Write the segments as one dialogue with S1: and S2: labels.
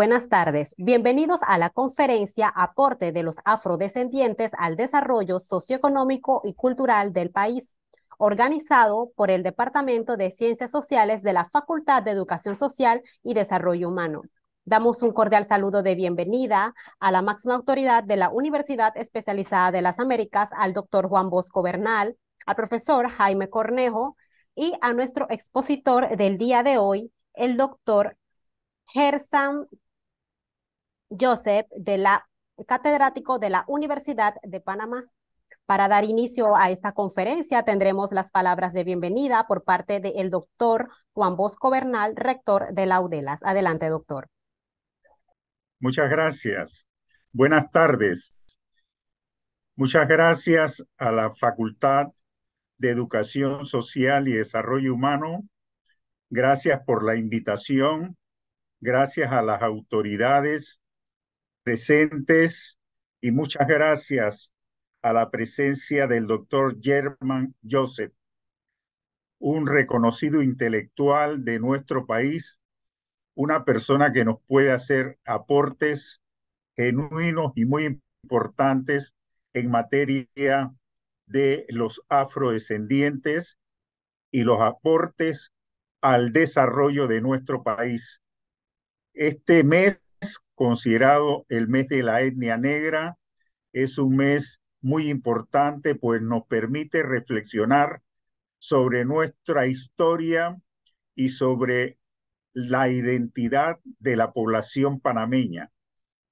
S1: Buenas tardes. Bienvenidos a la conferencia Aporte de los afrodescendientes al desarrollo socioeconómico y cultural del país, organizado por el Departamento de Ciencias Sociales de la Facultad de Educación Social y Desarrollo Humano. Damos un cordial saludo de bienvenida a la máxima autoridad de la Universidad Especializada de las Américas, al doctor Juan Bosco Bernal, al profesor Jaime Cornejo y a nuestro expositor del día de hoy, el doctor Gersan Joseph, de la, catedrático de la Universidad de Panamá. Para dar inicio a esta conferencia tendremos las palabras de bienvenida por parte del doctor Juan Bosco Bernal, rector de la UDELAS. Adelante, doctor.
S2: Muchas gracias. Buenas tardes. Muchas gracias a la Facultad de Educación Social y Desarrollo Humano. Gracias por la invitación. Gracias a las autoridades presentes y muchas gracias a la presencia del doctor German Joseph, un reconocido intelectual de nuestro país, una persona que nos puede hacer aportes genuinos y muy importantes en materia de los afrodescendientes y los aportes al desarrollo de nuestro país. Este mes considerado el mes de la etnia negra. Es un mes muy importante, pues nos permite reflexionar sobre nuestra historia y sobre la identidad de la población panameña.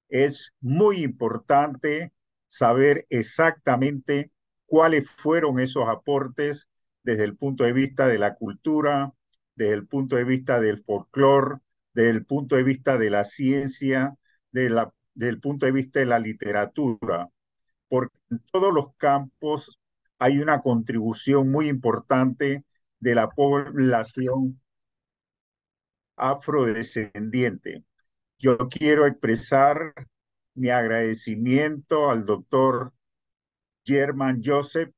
S2: Es muy importante saber exactamente cuáles fueron esos aportes desde el punto de vista de la cultura, desde el punto de vista del folclore, desde el punto de vista de la ciencia, de desde el punto de vista de la literatura, porque en todos los campos hay una contribución muy importante de la población afrodescendiente. Yo quiero expresar mi agradecimiento al doctor German Joseph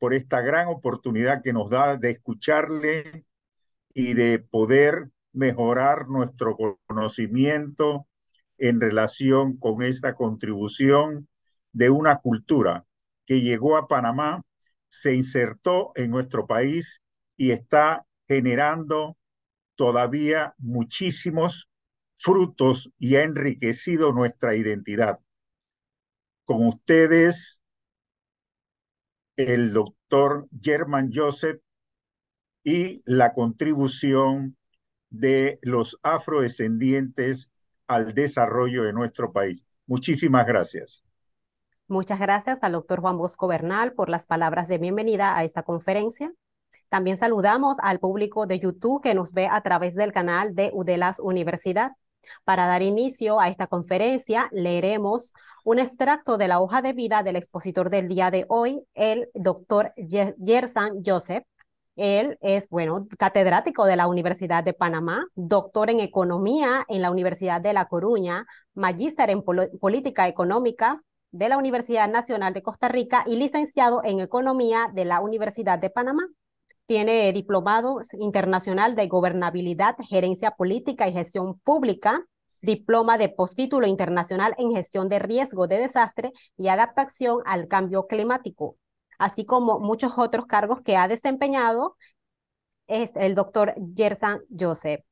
S2: por esta gran oportunidad que nos da de escucharle y de poder mejorar nuestro conocimiento en relación con esta contribución de una cultura que llegó a Panamá, se insertó en nuestro país y está generando todavía muchísimos frutos y ha enriquecido nuestra identidad. Con ustedes, el doctor German Joseph y la contribución de los afrodescendientes al desarrollo de nuestro país. Muchísimas gracias.
S1: Muchas gracias al doctor Juan Bosco Bernal por las palabras de bienvenida a esta conferencia. También saludamos al público de YouTube que nos ve a través del canal de UDELAS Universidad. Para dar inicio a esta conferencia, leeremos un extracto de la hoja de vida del expositor del día de hoy, el doctor Yersan Joseph, él es, bueno, catedrático de la Universidad de Panamá, doctor en economía en la Universidad de La Coruña, magíster en política económica de la Universidad Nacional de Costa Rica y licenciado en economía de la Universidad de Panamá. Tiene diplomado internacional de gobernabilidad, gerencia política y gestión pública, diploma de postítulo internacional en gestión de riesgo de desastre y adaptación al cambio climático, así como muchos otros cargos que ha desempeñado es el doctor Gersan Joseph.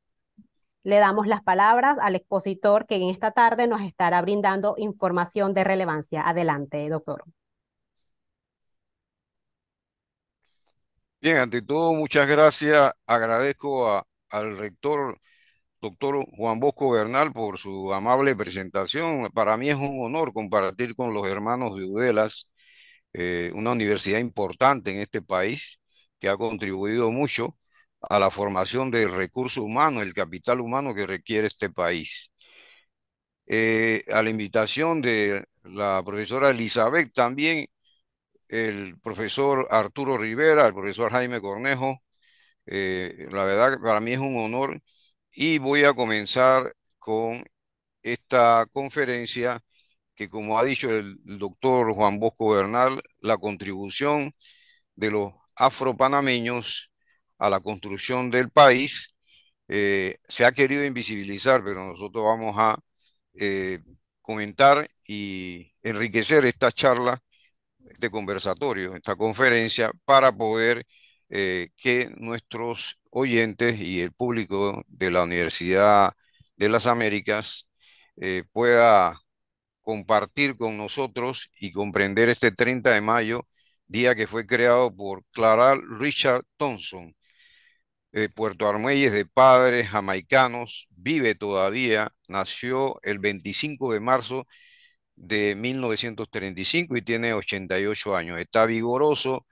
S1: Le damos las palabras al expositor que en esta tarde nos estará brindando información de relevancia. Adelante, doctor.
S3: Bien, ante todo, muchas gracias. Agradezco al rector, doctor Juan Bosco Bernal, por su amable presentación. Para mí es un honor compartir con los hermanos de Udelas eh, una universidad importante en este país que ha contribuido mucho a la formación del recurso humano, el capital humano que requiere este país. Eh, a la invitación de la profesora Elizabeth, también el profesor Arturo Rivera, el profesor Jaime Cornejo. Eh, la verdad que para mí es un honor y voy a comenzar con esta conferencia que como ha dicho el doctor Juan Bosco Bernal, la contribución de los afropanameños a la construcción del país eh, se ha querido invisibilizar, pero nosotros vamos a eh, comentar y enriquecer esta charla, este conversatorio, esta conferencia, para poder eh, que nuestros oyentes y el público de la Universidad de las Américas pueda compartir con nosotros y comprender este 30 de mayo, día que fue creado por Clara Richard Thompson, de eh, Puerto Armuelles, de padres jamaicanos, vive todavía, nació el 25 de marzo de 1935 y tiene 88 años. Está vigoroso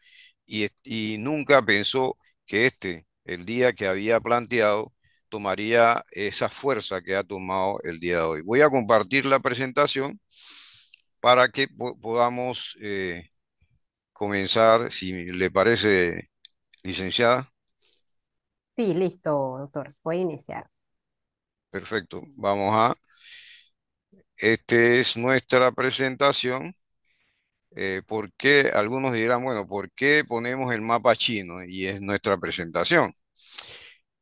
S3: y, y nunca pensó que este, el día que había planteado, tomaría esa fuerza que ha tomado el día de hoy. Voy a compartir la presentación para que podamos eh, comenzar, si le parece, licenciada.
S1: Sí, listo, doctor. Voy a iniciar.
S3: Perfecto. Vamos a... Esta es nuestra presentación. Eh, ¿Por qué? Algunos dirán, bueno, ¿por qué ponemos el mapa chino? Y es nuestra presentación.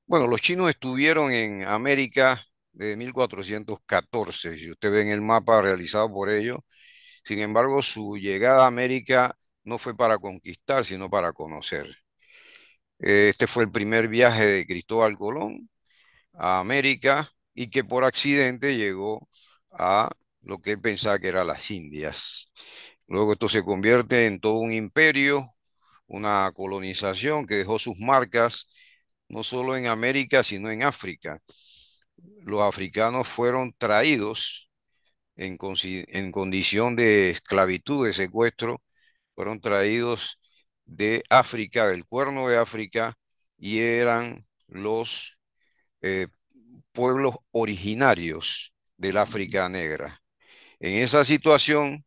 S3: Bueno, los chinos estuvieron en América de 1414, si usted ve en el mapa realizado por ellos. Sin embargo, su llegada a América no fue para conquistar, sino para conocer. Este fue el primer viaje de Cristóbal Colón a América y que por accidente llegó a lo que él pensaba que eran las Indias. Luego esto se convierte en todo un imperio, una colonización que dejó sus marcas no solo en América, sino en África. Los africanos fueron traídos en, condición de esclavitud, de secuestro, fueron traídos de África, del cuerno de África, y eran los eh, pueblos originarios del África negra. En esa situación,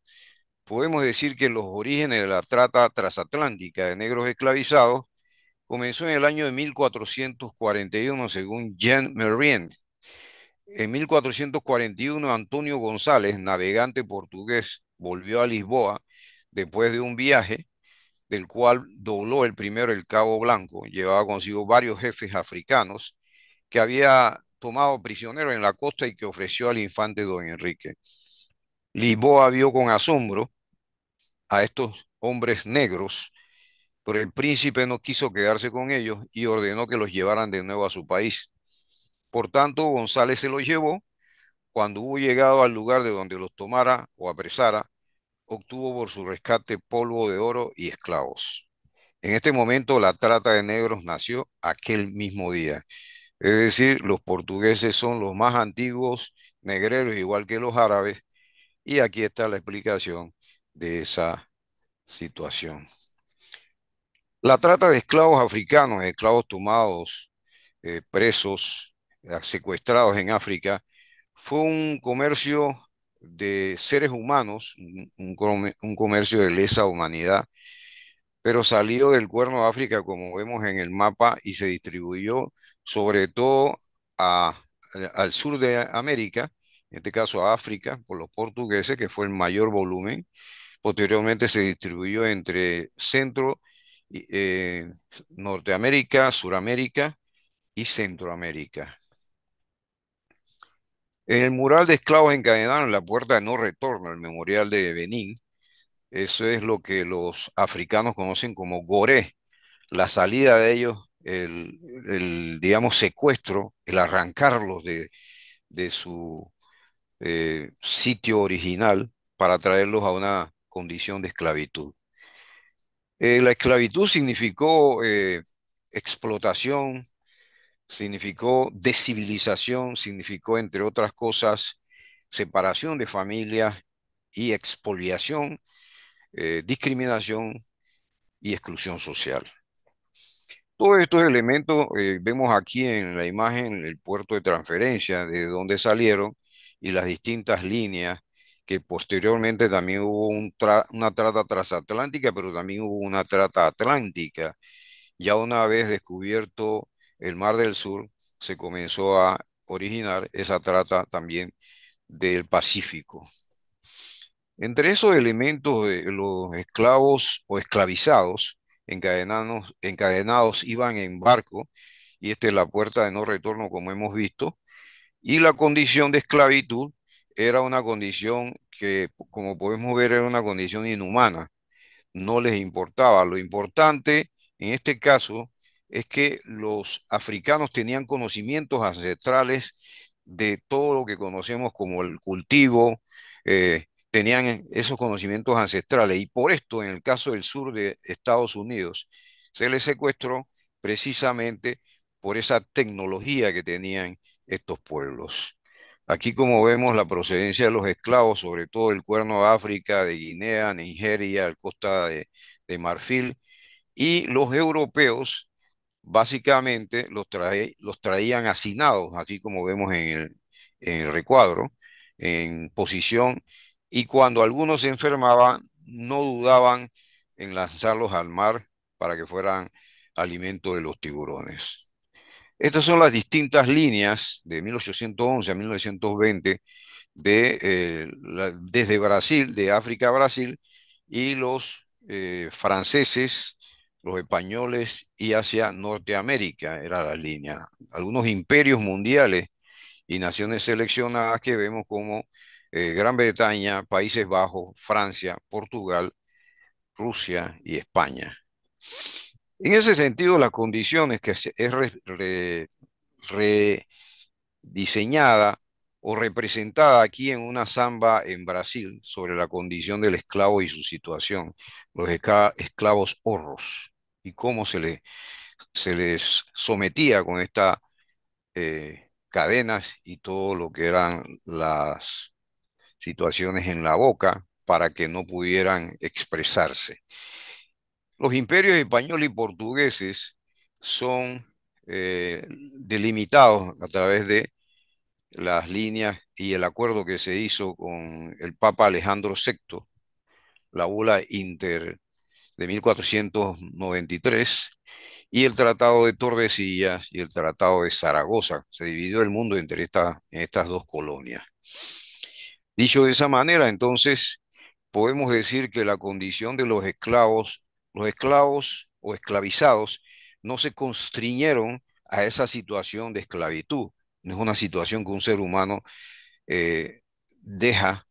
S3: podemos decir que los orígenes de la trata transatlántica de negros esclavizados comenzó en el año de 1441 según Jean Merrien. En 1441 Antonio González, navegante portugués, volvió a Lisboa después de un viaje del cual dobló el primero el Cabo Blanco, llevaba consigo varios jefes africanos que había tomado prisionero en la costa y que ofreció al infante don Enrique. Lisboa vio con asombro a estos hombres negros pero el príncipe no quiso quedarse con ellos y ordenó que los llevaran de nuevo a su país. Por tanto, González se los llevó. Cuando hubo llegado al lugar de donde los tomara o apresara, obtuvo por su rescate polvo de oro y esclavos. En este momento la trata de negros nació aquel mismo día. Es decir, los portugueses son los más antiguos negreros, igual que los árabes. Y aquí está la explicación de esa situación. La trata de esclavos africanos, esclavos tomados, eh, presos, eh, secuestrados en África, fue un comercio de seres humanos, un, comercio de lesa humanidad, pero salió del cuerno de África, como vemos en el mapa, y se distribuyó sobre todo al sur de América, en este caso a África, por los portugueses, que fue el mayor volumen. Posteriormente se distribuyó entre Centro y eh, Norteamérica, Suramérica y Centroamérica. En el mural de esclavos encadenados en la puerta de no retorno, el memorial de Benín, eso es lo que los africanos conocen como Goré, la salida de ellos, el, digamos, secuestro, el arrancarlos de, su eh, sitio original para traerlos a una condición de esclavitud. Eh, la esclavitud significó eh, explotación, significó descivilización, significó, entre otras cosas, separación de familias y expoliación, eh, discriminación y exclusión social. Todos estos elementos vemos aquí en la imagen el puerto de transferencia, de donde salieron y las distintas líneas que posteriormente también hubo una trata transatlántica, pero también hubo una trata atlántica. Ya una vez descubierto el Mar del Sur, se comenzó a originar esa trata también del Pacífico. Entre esos elementos, los esclavos o esclavizados encadenados, encadenados iban en barco, y esta es la puerta de no retorno, como hemos visto, y la condición de esclavitud era una condición que, como podemos ver, era una condición inhumana. No les importaba. Lo importante en este caso es que los africanos tenían conocimientos ancestrales de todo lo que conocemos como el cultivo, eh, tenían esos conocimientos ancestrales. Y por esto, en el caso del sur de Estados Unidos, se les secuestró precisamente por esa tecnología que tenían estos pueblos. Aquí como vemos la procedencia de los esclavos, sobre todo el cuerno de África, de Guinea, Nigeria, el costa de, Marfil, y los europeos básicamente los, traían hacinados, así como vemos en el, en el recuadro, en posición, y cuando algunos se enfermaban, no dudaban en lanzarlos al mar para que fueran alimento de los tiburones. Estas son las distintas líneas de 1811 a 1920 de, eh, desde Brasil, de África a Brasil, y los eh, franceses, los españoles y hacia Norteamérica era la línea. Algunos imperios mundiales y naciones seleccionadas que vemos como eh, Gran Bretaña, Países Bajos, Francia, Portugal, Rusia y España. En ese sentido, las condiciones que es rediseñada o representada aquí en una samba en Brasil sobre la condición del esclavo y su situación, los esclavos horros y cómo se, les sometía con estas eh, cadenas y todo lo que eran las situaciones en la boca para que no pudieran expresarse. Los imperios español y portugueses son eh, delimitados a través de las líneas y el acuerdo que se hizo con el Papa Alejandro VI, la bula inter de 1493, y el Tratado de Tordesillas y el Tratado de Zaragoza. Se dividió el mundo entre estas dos colonias. Dicho de esa manera, entonces, podemos decir que la condición de los esclavos los esclavos o esclavizados no se constriñeron a esa situación de esclavitud. No es una situación que un ser humano eh, deja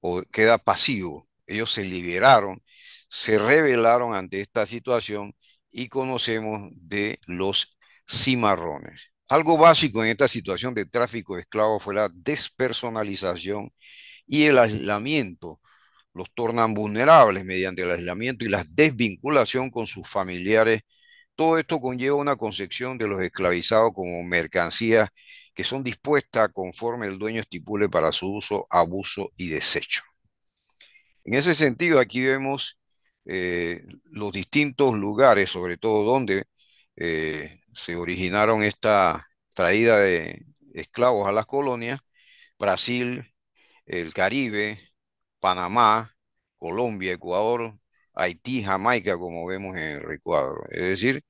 S3: o queda pasivo. Ellos se liberaron, se rebelaron ante esta situación y conocemos de los cimarrones. Algo básico en esta situación de tráfico de esclavos fue la despersonalización y el aislamiento los tornan vulnerables mediante el aislamiento y la desvinculación con sus familiares. Todo esto conlleva una concepción de los esclavizados como mercancías que son dispuestas conforme el dueño estipule para su uso, abuso y desecho. En ese sentido, aquí vemos eh, los distintos lugares, sobre todo donde eh, se originaron esta traída de esclavos a las colonias, Brasil, el Caribe, Panamá, Colombia, Ecuador, Haití, Jamaica, como vemos en el recuadro. Es decir,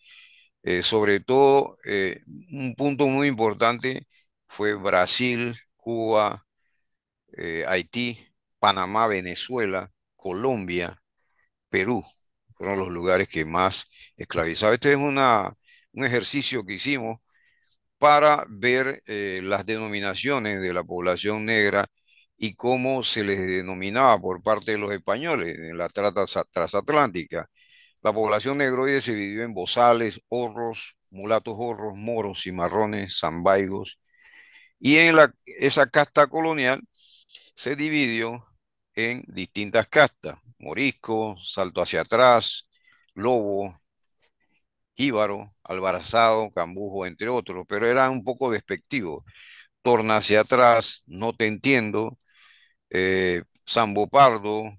S3: eh, sobre todo, eh, un punto muy importante fue Brasil, Cuba, eh, Haití, Panamá, Venezuela, Colombia, Perú. Fueron los lugares que más esclavizaban. Este es un ejercicio que hicimos para ver las denominaciones de la población negra y cómo se les denominaba por parte de los españoles en la trata transatlántica. La población negroide se dividió en bozales, horros, mulatos horros, moros, cimarrones, zambaigos, y en esa casta colonial se dividió en distintas castas, morisco, salto hacia atrás, lobo, jíbaro, albarazado, cambujo, entre otros, pero era un poco despectivo. Torna hacia atrás, no te entiendo, eh, San Bopardo,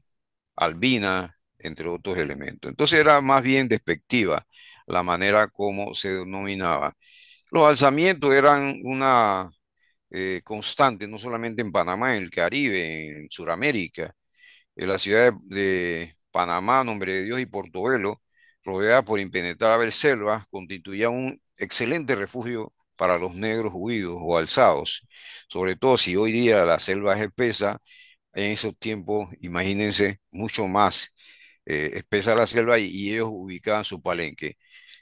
S3: Albina, entre otros elementos. Entonces era más bien despectiva la manera como se denominaba. Los alzamientos eran una eh, constante, no solamente en Panamá, en el Caribe, en Sudamérica. En la ciudad de, Panamá, Nombre de Dios y Portobelo, rodeada por impenetrable selvas, constituía un excelente refugio para los negros huidos o alzados, sobre todo si hoy día la selva es espesa en esos tiempos, imagínense, mucho más eh, espesa la selva y, ellos ubicaban su palenque.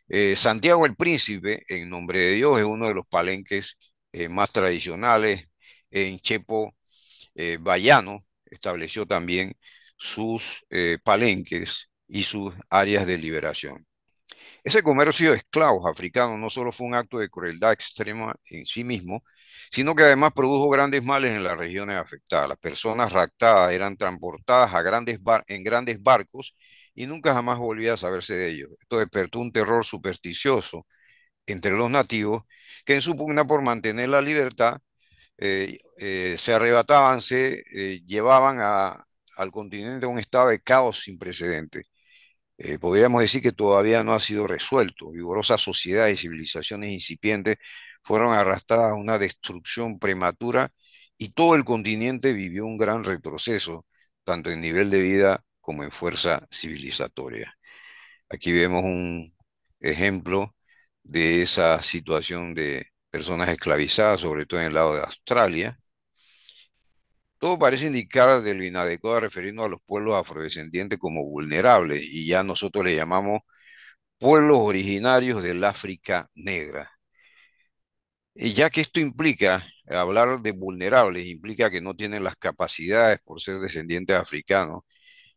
S3: Eh, Santiago el Príncipe, en nombre de Dios, es uno de los palenques eh, más tradicionales. En Chepo eh, Bayano estableció también sus palenques y sus áreas de liberación. Ese comercio de esclavos africanos no solo fue un acto de crueldad extrema en sí mismo, sino que además produjo grandes males en las regiones afectadas. Las personas raptadas eran transportadas a grandes en grandes barcos y nunca jamás volvía a saberse de ellos. Esto despertó un terror supersticioso entre los nativos que en su pugna por mantener la libertad eh, eh, se arrebataban, se eh, llevaban al continente a un estado de caos sin precedentes. podríamos decir que todavía no ha sido resuelto. Vigorosas sociedades y civilizaciones incipientes fueron arrastradas a una destrucción prematura y todo el continente vivió un gran retroceso, tanto en nivel de vida como en fuerza civilizatoria. Aquí vemos un ejemplo de esa situación de personas esclavizadas, sobre todo en el lado de Australia. Todo parece indicar de lo inadecuado refiriendo a los pueblos afrodescendientes como vulnerables, y ya nosotros le llamamos pueblos originarios del África negra ya que esto implica hablar de vulnerables, implica que no tienen las capacidades por ser descendientes africanos,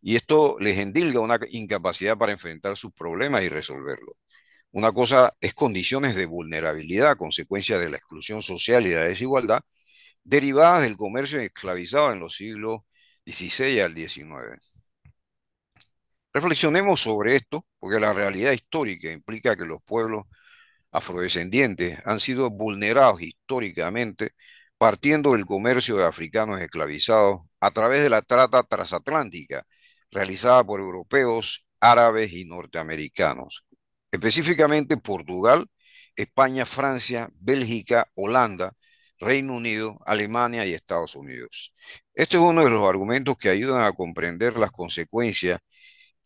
S3: y esto les endilga una incapacidad para enfrentar sus problemas y resolverlos. Una cosa es condiciones de vulnerabilidad, consecuencia de la exclusión social y de la desigualdad, derivadas del comercio esclavizado en los siglos XVI al XIX. Reflexionemos sobre esto, porque la realidad histórica implica que los pueblos afrodescendientes han sido vulnerados históricamente partiendo del comercio de africanos esclavizados a través de la trata transatlántica realizada por europeos, árabes y norteamericanos. Específicamente Portugal, España, Francia, Bélgica, Holanda, Reino Unido, Alemania y Estados Unidos. Este es uno de los argumentos que ayudan a comprender las consecuencias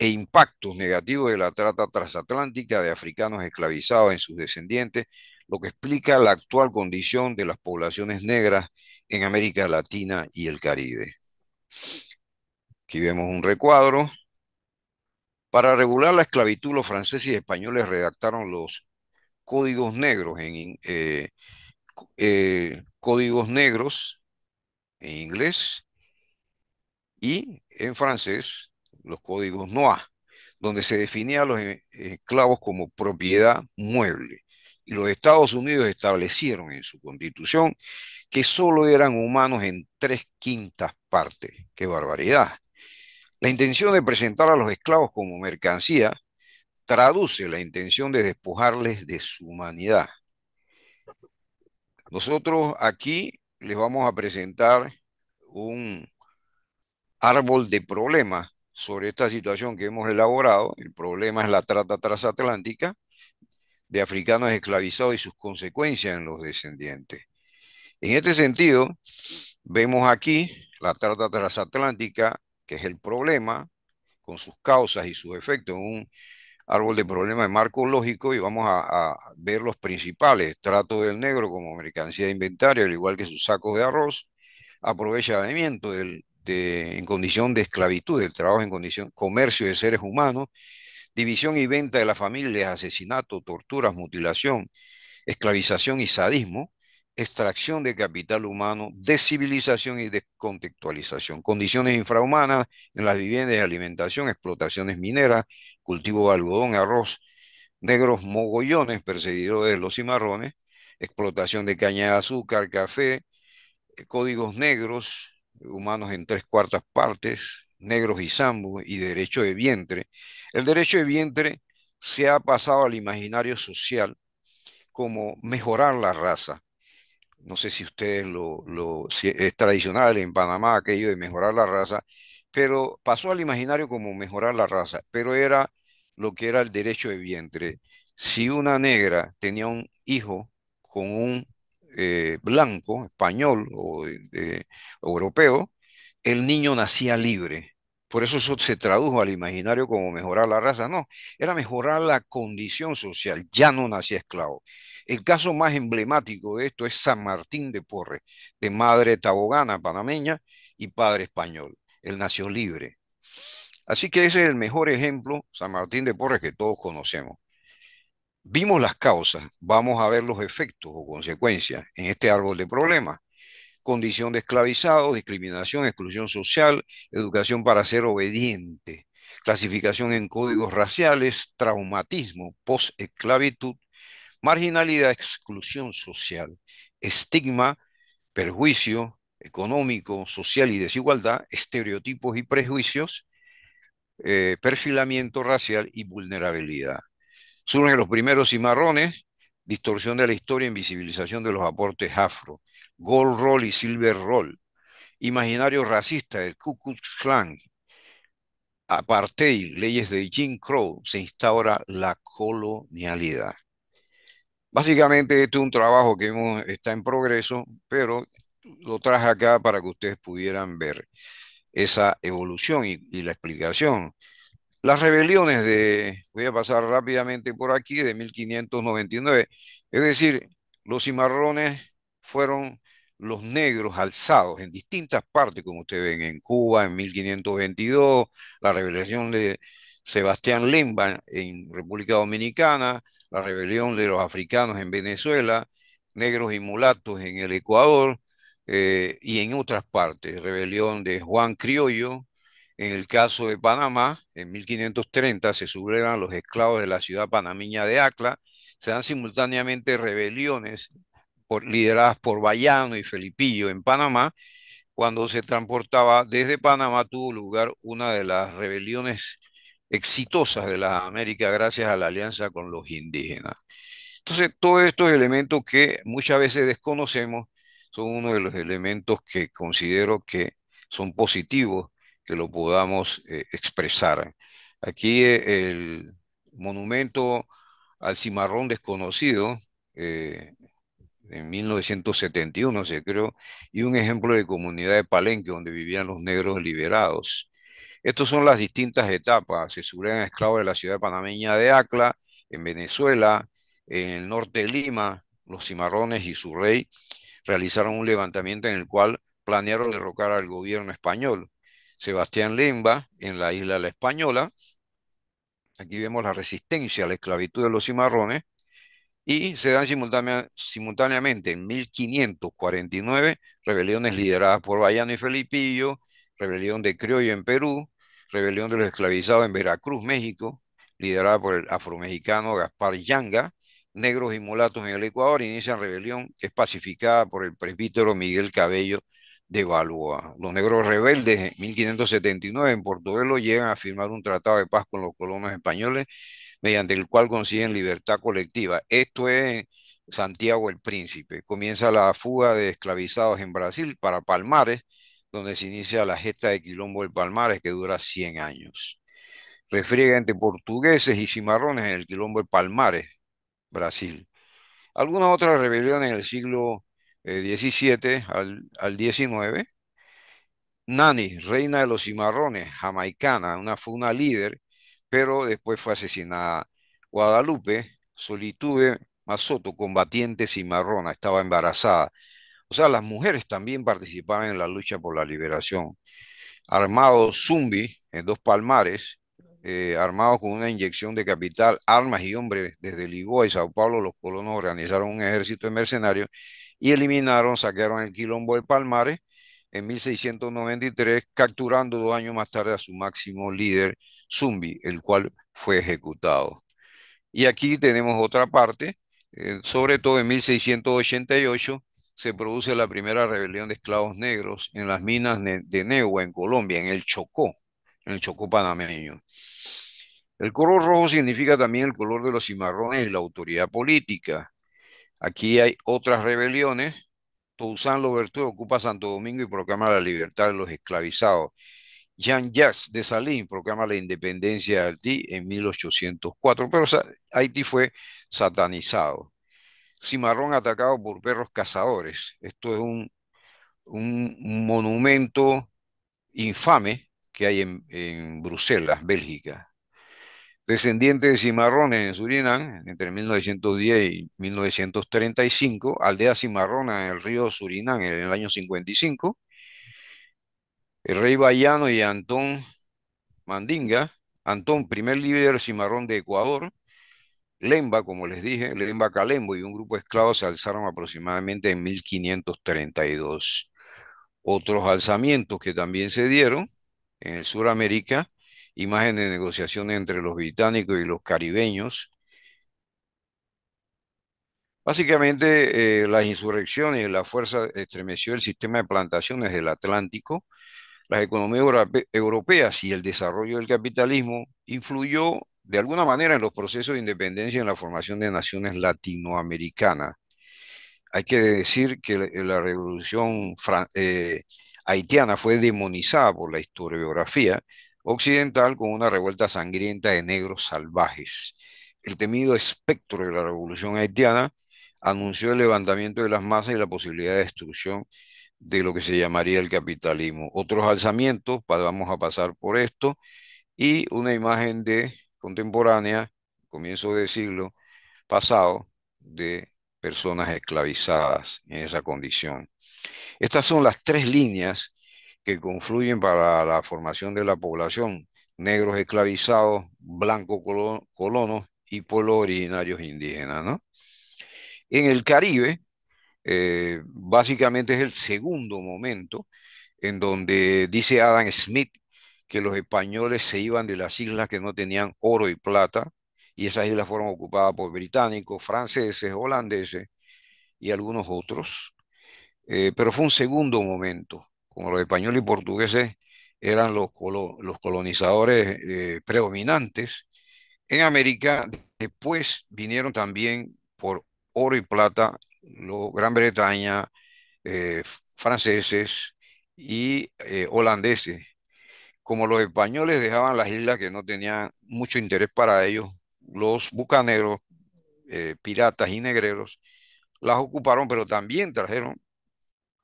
S3: e impactos negativos de la trata transatlántica de africanos esclavizados en sus descendientes, lo que explica la actual condición de las poblaciones negras en América Latina y el Caribe. Aquí vemos un recuadro. Para regular la esclavitud, los franceses y españoles redactaron los códigos negros en eh, eh, códigos negros en inglés y en francés los códigos NOA, donde se definía a los eh, esclavos como propiedad mueble. Y los Estados Unidos establecieron en su constitución que solo eran humanos en tres quintas partes. ¡Qué barbaridad! La intención de presentar a los esclavos como mercancía traduce la intención de despojarles de su humanidad. Nosotros aquí les vamos a presentar un árbol de problemas sobre esta situación que hemos elaborado. El problema es la trata transatlántica de africanos esclavizados y sus consecuencias en los descendientes. En este sentido, vemos aquí la trata transatlántica, que es el problema, con sus causas y sus efectos, un árbol de problemas de marco lógico y vamos a, a ver los principales. Trato del negro como mercancía de inventario, al igual que sus sacos de arroz, aprovechamiento del en condición de esclavitud, el trabajo en condición, comercio de seres humanos, división y venta de las familias, asesinato, torturas, mutilación, esclavización y sadismo, extracción de capital humano, descivilización y descontextualización, condiciones infrahumanas en las viviendas alimentación, explotaciones mineras, cultivo de algodón, arroz, negros mogollones, perseguidos de los cimarrones, explotación de caña de azúcar, café, eh, códigos negros, humanos en tres cuartas partes, negros y zambos, y derecho de vientre. El derecho de vientre se ha pasado al imaginario social como mejorar la raza. No sé si ustedes lo, lo es tradicional en Panamá aquello de mejorar la raza, pero pasó al imaginario como mejorar la raza, pero era lo que era el derecho de vientre. Si una negra tenía un hijo con un eh, blanco, español o eh, europeo, el niño nacía libre. Por eso eso se tradujo al imaginario como mejorar la raza. No, era mejorar la condición social. Ya no nacía esclavo. El caso más emblemático de esto es San Martín de Porres, de madre tabogana panameña y padre español. Él nació libre. Así que ese es el mejor ejemplo, San Martín de Porres, que todos conocemos. Vimos las causas, vamos a ver los efectos o consecuencias en este árbol de problemas. Condición de esclavizado, discriminación, exclusión social, educación para ser obediente, clasificación en códigos raciales, traumatismo, post-esclavitud, marginalidad, exclusión social, estigma, perjuicio económico, social y desigualdad, estereotipos y prejuicios, eh, perfilamiento racial y vulnerabilidad. Surgen los primeros cimarrones, distorsión de la historia, invisibilización de los aportes afro, gold roll y silver roll, imaginario racista, del Ku Klux Klan, apartheid, leyes de Jim Crow, se instaura la colonialidad. Básicamente este es un trabajo que está en progreso, pero lo traje acá para que ustedes pudieran ver esa evolución y la explicación. Las rebeliones de, voy a pasar rápidamente por aquí, de 1599, es decir, los cimarrones fueron los negros alzados en distintas partes, como ustedes ven, en Cuba en 1522, la rebelión de Sebastián Lemba en República Dominicana, la rebelión de los africanos en Venezuela, negros y mulatos en el Ecuador eh, y en otras partes, rebelión de Juan Criollo en el caso de Panamá, en 1530 se sublevan los esclavos de la ciudad panameña de Acla, se dan simultáneamente rebeliones lideradas por Bayano y Felipillo en Panamá. Cuando se transportaba desde Panamá tuvo lugar una de las rebeliones exitosas de las Américas gracias a la alianza con los indígenas. Entonces, todos estos elementos que muchas veces desconocemos son uno de los elementos que considero que son positivos que lo podamos eh, expresar. Aquí eh, el monumento al cimarrón desconocido, eh, en 1971 se creo, y un ejemplo de comunidad de Palenque, donde vivían los negros liberados. Estas son las distintas etapas. Se subieron esclavos de la ciudad panameña de Acla, en Venezuela, en el norte de Lima, los cimarrones y su rey realizaron un levantamiento en el cual planearon derrocar al gobierno español. Sebastián Lemba en la isla La Española. Aquí vemos la resistencia a la esclavitud de los cimarrones y se dan simultáneamente en 1549 rebeliones lideradas por Bayano y Felipillo, rebelión de Criollo en Perú, rebelión de los esclavizados en Veracruz, México, liderada por el afromexicano Gaspar Yanga, negros y mulatos en el Ecuador, inician rebelión que es pacificada por el presbítero Miguel Cabello de Los negros rebeldes en 1579 en Portobelo llegan a firmar un tratado de paz con los colonos españoles, mediante el cual consiguen libertad colectiva. Esto es Santiago el Príncipe. Comienza la fuga de esclavizados en Brasil para Palmares, donde se inicia la gesta de Quilombo de Palmares que dura 100 años. Refriega entre portugueses y cimarrones en el Quilombo de Palmares, Brasil. Alguna otra rebelión en el siglo 17 eh, al, 19. Nani, reina de los cimarrones, jamaicana, una, fue una líder, pero después fue asesinada. Guadalupe, Solitude Mazoto, combatiente cimarrona, estaba embarazada. O sea, las mujeres también participaban en la lucha por la liberación. Armado Zumbi, en dos palmares, eh, armados con una inyección de capital, armas y hombres desde Lisboa y Sao Paulo, los colonos organizaron un ejército de mercenarios y eliminaron, saquearon el quilombo de Palmares en 1693, capturando dos años más tarde a su máximo líder, Zumbi, el cual fue ejecutado. Y aquí tenemos otra parte, eh, sobre todo en 1688 se produce la primera rebelión de esclavos negros en las minas de Negua, en Colombia, en el Chocó, en el Chocó panameño. El color rojo significa también el color de los cimarrones y la autoridad política. Aquí hay otras rebeliones. Toussaint Louverture ocupa Santo Domingo y proclama la libertad de los esclavizados. Jean-Jacques de Dessalines proclama la independencia de Haití en 1804, pero Haití fue satanizado. Cimarrón atacado por perros cazadores. Esto es un, monumento infame que hay en, en Bruselas, Bélgica. Descendientes de cimarrones en Surinam, entre 1910 y 1935, aldea cimarrona en el río Surinam en el año 55, el rey Bayano y Antón Mandinga, Antón, primer líder cimarrón de Ecuador, Lemba, como les dije, Lemba Calembo y un grupo de esclavos se alzaron aproximadamente en 1532. Otros alzamientos que también se dieron en el Suramérica imagen de negociaciones entre los británicos y los caribeños. Básicamente, eh, las insurrecciones y la fuerza estremeció el sistema de plantaciones del Atlántico, las economías europeas y el desarrollo del capitalismo influyó de alguna manera en los procesos de independencia y en la formación de naciones latinoamericanas. Hay que decir que la revolución eh, haitiana fue demonizada por la historiografía, occidental con una revuelta sangrienta de negros salvajes. El temido espectro de la revolución haitiana anunció el levantamiento de las masas y la posibilidad de destrucción de lo que se llamaría el capitalismo. Otros alzamientos, vamos a pasar por esto, y una imagen de contemporánea, comienzo del siglo pasado, de personas esclavizadas en esa condición. Estas son las tres líneas que confluyen para la formación de la población, negros esclavizados, blancos colonos y pueblos originarios indígenas. En el Caribe, eh, básicamente es el segundo momento en donde dice Adam Smith que los españoles se iban de las islas que no tenían oro y plata, y esas islas fueron ocupadas por británicos, franceses, holandeses y algunos otros. Eh, pero fue un segundo momento como los españoles y portugueses eran los, los colonizadores eh, predominantes, en América después vinieron también por oro y plata los Gran Bretaña, eh, franceses y eh, holandeses. Como los españoles dejaban las islas que no tenían mucho interés para ellos, los bucaneros, piratas y negreros las ocuparon, pero también trajeron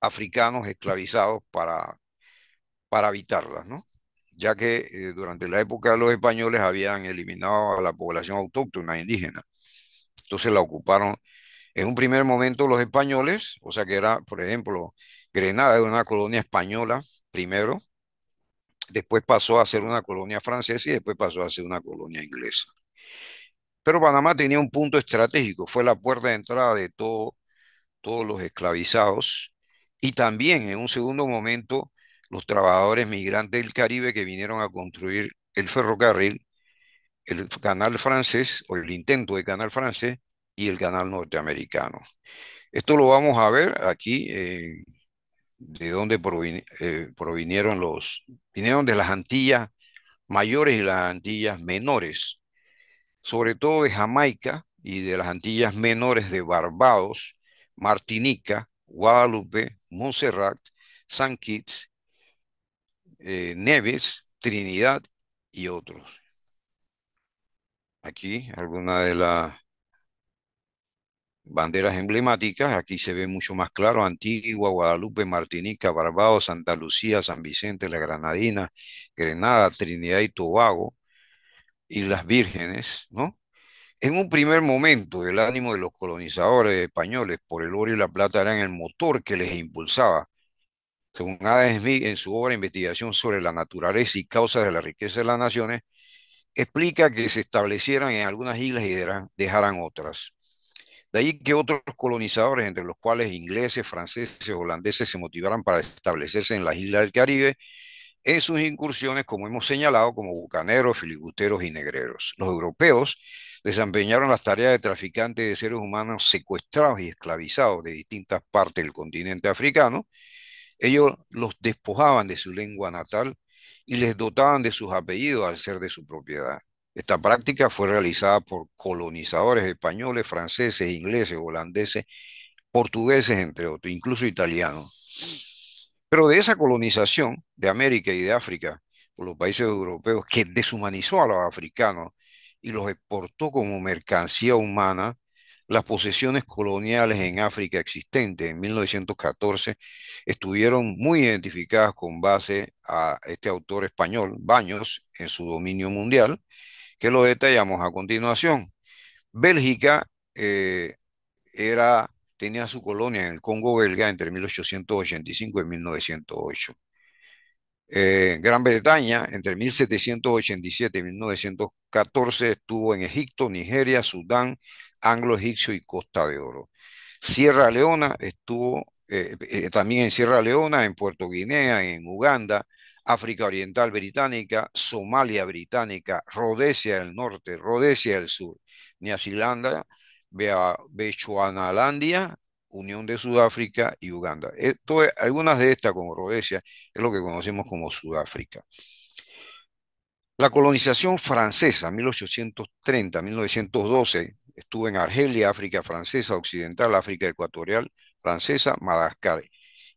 S3: africanos esclavizados para, para habitarlas, ¿no? ya que eh, durante la época los españoles habían eliminado a la población autóctona indígena. Entonces la ocuparon en un primer momento los españoles, o sea que era, por ejemplo, Grenada era una colonia española primero, después pasó a ser una colonia francesa y después pasó a ser una colonia inglesa. Pero Panamá tenía un punto estratégico, fue la puerta de entrada de todo, todos los esclavizados y también en un segundo momento los trabajadores migrantes del Caribe que vinieron a construir el ferrocarril, el canal francés o el intento de canal francés y el canal norteamericano. Esto lo vamos a ver aquí, eh, de dónde eh, provinieron los, vinieron de las Antillas mayores y las Antillas menores, sobre todo de Jamaica y de las Antillas menores de Barbados, Martinica, Guadalupe, Montserrat, San Kitts, eh, Neves, Trinidad y otros. Aquí alguna de las banderas emblemáticas. Aquí se ve mucho más claro. Antigua, Guadalupe, Martinica, Barbados, Santa Lucía, San Vicente, La Granadina, Grenada, Trinidad y Tobago. y Las Vírgenes, ¿no? En un primer momento, el ánimo de los colonizadores españoles por el oro y la plata eran el motor que les impulsaba. Según Adam Smith, en su obra Investigación sobre la naturaleza y causas de la riqueza de las naciones, explica que se establecieran en algunas islas y dejaran otras. De ahí que otros colonizadores, entre los cuales ingleses, franceses, holandeses, se motivaran para establecerse en las islas del Caribe en sus incursiones, como hemos señalado, como bucaneros, filibusteros y negreros. Los europeos desempeñaron las tareas de traficantes de seres humanos secuestrados y esclavizados de distintas partes del continente africano. Ellos los despojaban de su lengua natal y les dotaban de sus apellidos al ser de su propiedad. Esta práctica fue realizada por colonizadores españoles, franceses, ingleses, holandeses, portugueses, entre otros, incluso italianos. Pero de esa colonización de América y de África por los países europeos que deshumanizó a los africanos y los exportó como mercancía humana, las posesiones coloniales en África existentes en 1914 estuvieron muy identificadas con base a este autor español, Baños, en su dominio mundial, que lo detallamos a continuación. Bélgica eh, era tenía su colonia en el Congo belga entre 1885 y 1908. Eh, Gran Bretaña entre 1787 y 1914 estuvo en Egipto, Nigeria, Sudán, Anglo-Egipcio y Costa de Oro. Sierra Leona estuvo eh, eh, también en Sierra Leona, en Puerto Guinea, en Uganda, África Oriental Británica, Somalia Británica, Rhodesia del Norte, Rodesia del Sur, Nueva Bechuanalandia, Unión de Sudáfrica y Uganda. Esto eh, algunas de estas, como Rhodesia, es lo que conocemos como Sudáfrica. La colonización francesa, 1830-1912, estuvo en Argelia, África Francesa Occidental, África Ecuatorial Francesa, Madagascar.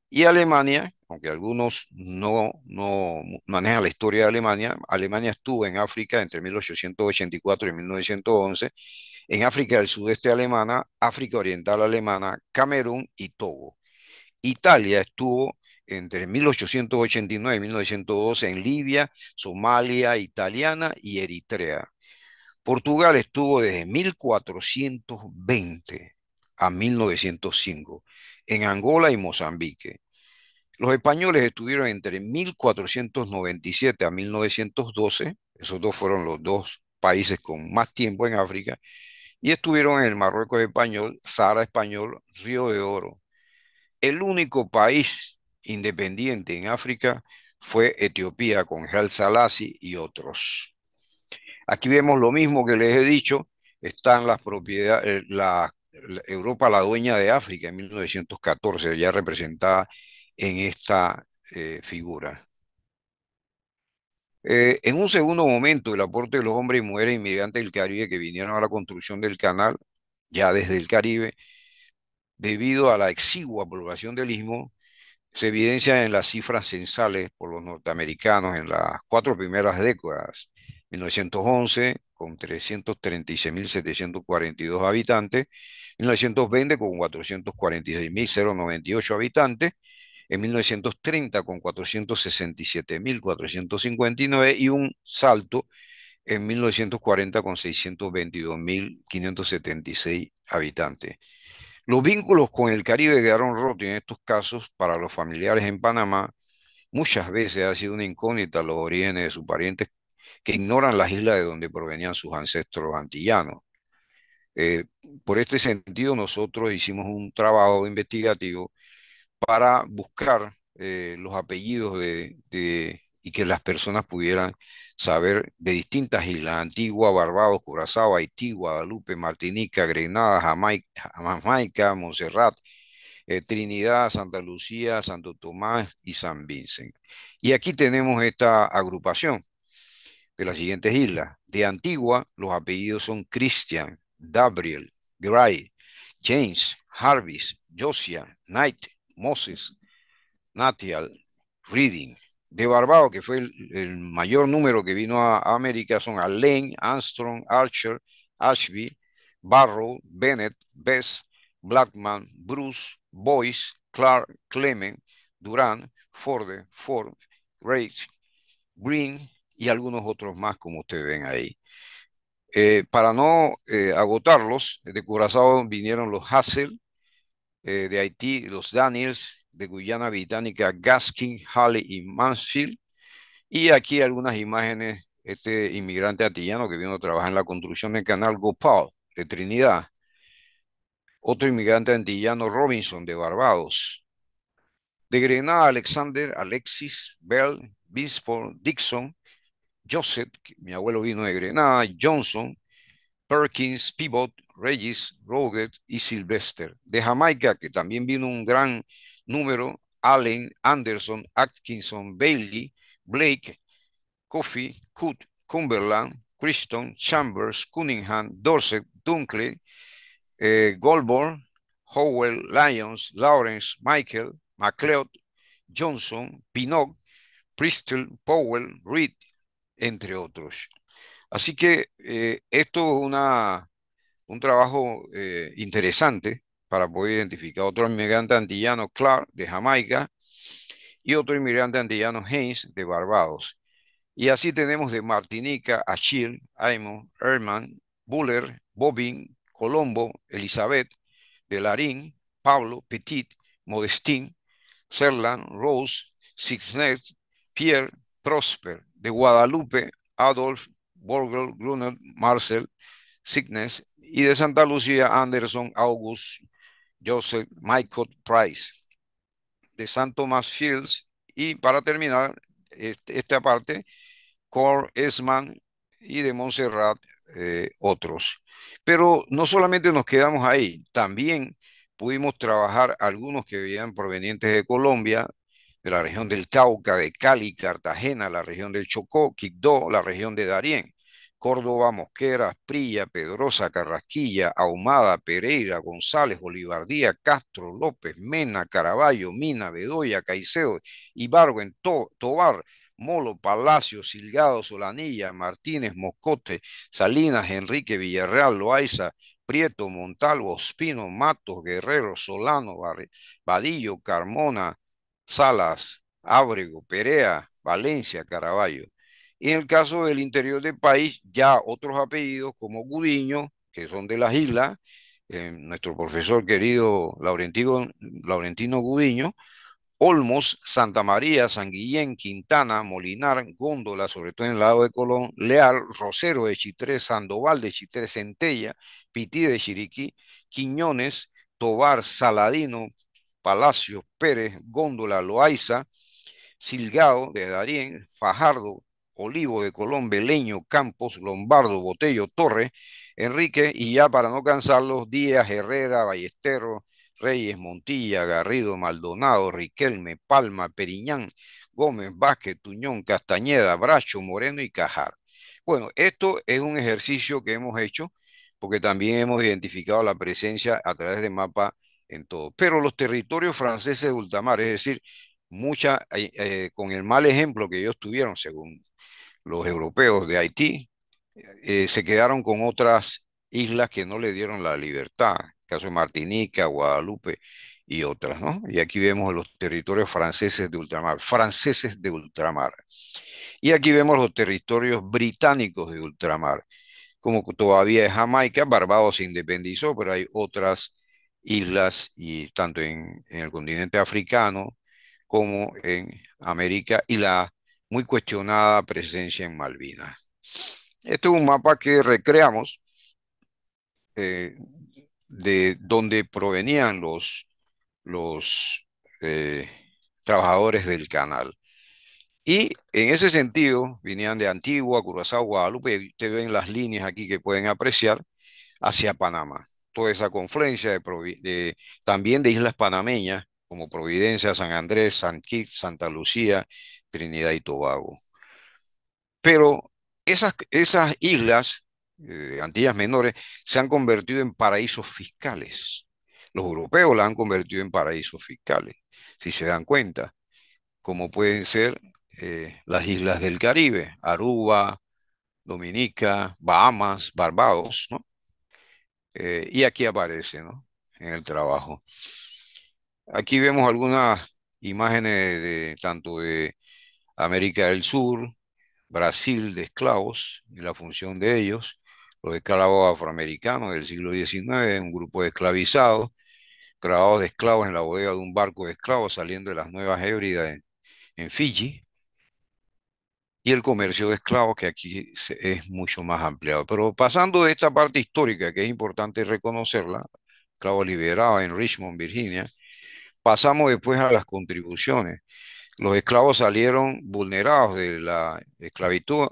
S3: Y Alemania, aunque algunos no, no manejan la historia de Alemania, Alemania estuvo en África entre 1884 y 1911, en África del Sudeste alemana, África Oriental alemana, Camerún y Togo. Italia estuvo entre 1889 y 1912 en Libia, Somalia italiana y Eritrea. Portugal estuvo desde 1420 a 1905 en Angola y Mozambique. Los españoles estuvieron entre 1497 a 1912, esos dos fueron los dos países con más tiempo en África, y estuvieron en el Marruecos español, Sahara español, Río de Oro. El único país independiente en África fue Etiopía con Hel Salazi y otros. Aquí vemos lo mismo que les he dicho, están las propiedades, eh, la, Europa la dueña de África en 1914, ya representada en esta eh, figura. Eh, en un segundo momento, el aporte de los hombres y mujeres inmigrantes del Caribe que vinieron a la construcción del canal, ya desde el Caribe, debido a la exigua población del istmo, se evidencia en las cifras censales por los norteamericanos en las cuatro primeras décadas, 1911 con 336.742 habitantes, 1920 con 446.098 habitantes, en 1930 con 467.459 y un salto en 1940 con 622.576 habitantes. Los vínculos con el Caribe quedaron rotos en estos casos para los familiares en Panamá muchas veces ha sido una incógnita los orígenes de sus parientes que ignoran las islas de donde provenían sus ancestros antillanos. Eh, por este sentido, nosotros hicimos un trabajo investigativo para buscar eh, los apellidos de, y que las personas pudieran saber de distintas islas, Antigua, Barbados, Curazao, Haití, Guadalupe, Martinica, Grenada, Jamaica, Montserrat, eh, Trinidad, Santa Lucía, Santo Tomás y San Vincent. Y aquí tenemos esta agrupación de las siguientes islas. De Antigua, los apellidos son Christian, Gabriel, Gray, James, Harvis, Josiah, Knight, Moses, Natial, Reading. De Barbado que fue el, mayor número que vino a, América, son Allen, Armstrong, Archer, Ashby, Barrow, Bennett, Bess, Blackman, Bruce, Boyce, Clark, Clement, Duran, Ford, Ford, Rage, Green y algunos otros más, como ustedes ven ahí. Eh, para no eh, agotarlos, de Curazao vinieron los Hassel, eh, de Haití, los Daniels, de Guyana Británica, Gaskin, Halley y Mansfield. Y aquí algunas imágenes, este inmigrante antillano que vino a trabajar en la construcción del canal Gopal de Trinidad. Otro inmigrante antillano, Robinson, de Barbados. De Grenada, Alexander, Alexis, Bell, Bispo, Dixon, Joseph, mi abuelo vino de Grenada, Johnson, Perkins, Pivot, Regis, Roger y Sylvester. De Jamaica, que también vino un gran número, Allen, Anderson, Atkinson, Bailey, Blake, Coffey, Coot, Cumberland, Christon, Chambers, Cunningham, Dorset, Dunkley, eh, Goldborn, Howell, Lyons, Lawrence, Michael, MacLeod, Johnson, Pinock, Bristol, Powell, Reed, entre otros. Así que eh, esto es una, un trabajo eh, interesante para poder identificar otro inmigrante antillano, Clark, de Jamaica, y otro inmigrante antillano, Haynes, de Barbados. Y así tenemos de Martinica, Achille, Aymon, Herman, Buller, Bobin, Colombo, Elizabeth, de Larín, Pablo, Petit, Modestín, Serlan, Rose, Sixnet, Pierre, Prosper, de Guadalupe, Adolf, Borgel, Gruner, Marcel, Sickness y de Santa Lucía, Anderson, August, Joseph, Michael Price, de San Thomas Fields y para terminar este, esta parte, Core Esman y de Montserrat eh, otros. Pero no solamente nos quedamos ahí, también pudimos trabajar algunos que venían provenientes de Colombia, de la región del Cauca, de Cali, Cartagena, la región del Chocó, Quibdó, la región de Darién, Córdoba, Mosquera, Prilla, Pedrosa, Carrasquilla, Ahumada, Pereira, González, Olivardía, Castro, López, Mena, Caraballo, Mina, Bedoya, Caicedo, Ibargüen, to Tobar, Molo, Palacio, Silgado, Solanilla, Martínez, Moscote, Salinas, Enrique, Villarreal, Loaiza, Prieto, Montalvo, Ospino, Matos, Guerrero, Solano, Badillo, Carmona, Salas, Ábrego, Perea, Valencia, Caraballo. Y en el caso del interior del país, ya otros apellidos como Gudiño, que son de las islas, eh, nuestro profesor querido Laurentino, Gudiño, Olmos, Santa María, San Guillén, Quintana, Molinar, Góndola, sobre todo en el lado de Colón, Leal, Rosero de Chitré, Sandoval de Chitré, Centella, Pití de Chiriquí, Quiñones, Tobar, Saladino, Palacios, Pérez, Góndola, Loaiza, Silgado de Darien, Fajardo, Olivo de Colón, Beleño, Campos, Lombardo, Botello, Torres, Enrique y ya para no cansarlos, Díaz, Herrera, Ballesteros, Reyes, Montilla, Garrido, Maldonado, Riquelme, Palma, Periñán, Gómez, Vázquez, Tuñón, Castañeda, Bracho, Moreno y Cajar. Bueno, esto es un ejercicio que hemos hecho porque también hemos identificado la presencia a través de mapa pero los territorios franceses de ultramar, es decir, mucha, eh, eh, con el mal ejemplo que ellos tuvieron, según los europeos de Haití, eh, se quedaron con otras islas que no le dieron la libertad, el caso de Martinica, Guadalupe y otras, ¿no? Y aquí vemos los territorios franceses de ultramar, franceses de ultramar. Y aquí vemos los territorios británicos de ultramar, como todavía es Jamaica, Barbados se independizó, pero hay otras islas y tanto en, el continente africano como en América y la muy cuestionada presencia en Malvinas. Este es un mapa que recreamos eh, de donde provenían los, los eh, trabajadores del canal. Y en ese sentido, venían de Antigua, Curazao, Guadalupe, ustedes ven las líneas aquí que pueden apreciar, hacia Panamá toda esa confluencia de, también de islas panameñas como Providencia, San Andrés, San Kitts, Santa Lucía, Trinidad y Tobago. Pero esas, esas islas, eh, Antillas Menores, se han convertido en paraísos fiscales. Los europeos la han convertido en paraísos fiscales, si se dan cuenta, como pueden ser eh, las islas del Caribe, Aruba, Dominica, Bahamas, Barbados, ¿no? Eh, y aquí aparece, ¿no? En el trabajo. Aquí vemos algunas imágenes de tanto de América del Sur, Brasil de esclavos y la función de ellos, los esclavos afroamericanos del siglo XIX, un grupo de esclavizados, grabados de esclavos en la bodega de un barco de esclavos saliendo de las Nuevas Hébridas en Fiji, y el comercio de esclavos, que aquí es mucho más ampliado. Pero pasando de esta parte histórica, que es importante reconocerla, esclavos liberados en Richmond, Virginia, pasamos después a las contribuciones. Los esclavos salieron vulnerados de la esclavitud,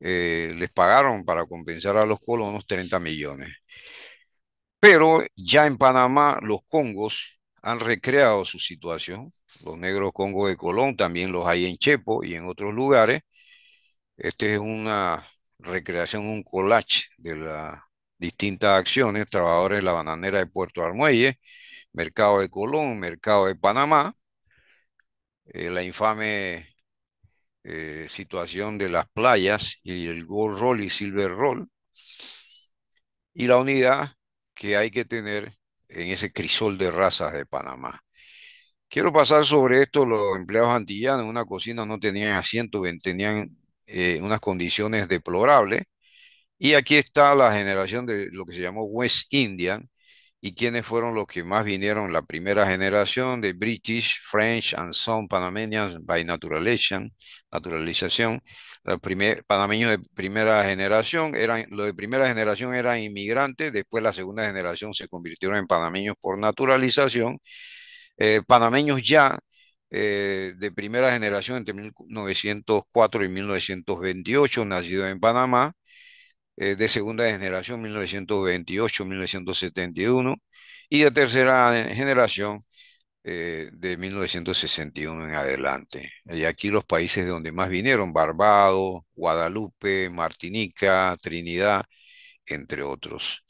S3: eh, les pagaron para compensar a los colonos 30 millones. Pero ya en Panamá los congos han recreado su situación. Los negros Congo de Colón también los hay en Chepo y en otros lugares. Este es una recreación, un collage de las distintas acciones, trabajadores de la bananera de Puerto Armuelle, Mercado de Colón, Mercado de Panamá, eh, la infame eh, situación de las playas y el Gold Roll y Silver Roll, y la unidad que hay que tener en ese crisol de razas de Panamá. Quiero pasar sobre esto, los empleados antillanos en una cocina no tenían asiento, tenían eh, unas condiciones deplorables. Y aquí está la generación de lo que se llamó West Indian, y quiénes fueron los que más vinieron la primera generación de British, French and some Panamanians by naturalization, naturalización. Los panameños de primera generación eran, los de primera generación eran inmigrantes, después la segunda generación se convirtieron en panameños por naturalización. Eh, panameños ya eh, de primera generación entre 1904 y 1928, nacidos en Panamá eh, de segunda generación 1928-1971 y de tercera generación eh, de 1961 en adelante. Y aquí los países de donde más vinieron, Barbados, Guadalupe, Martinica, Trinidad, entre otros.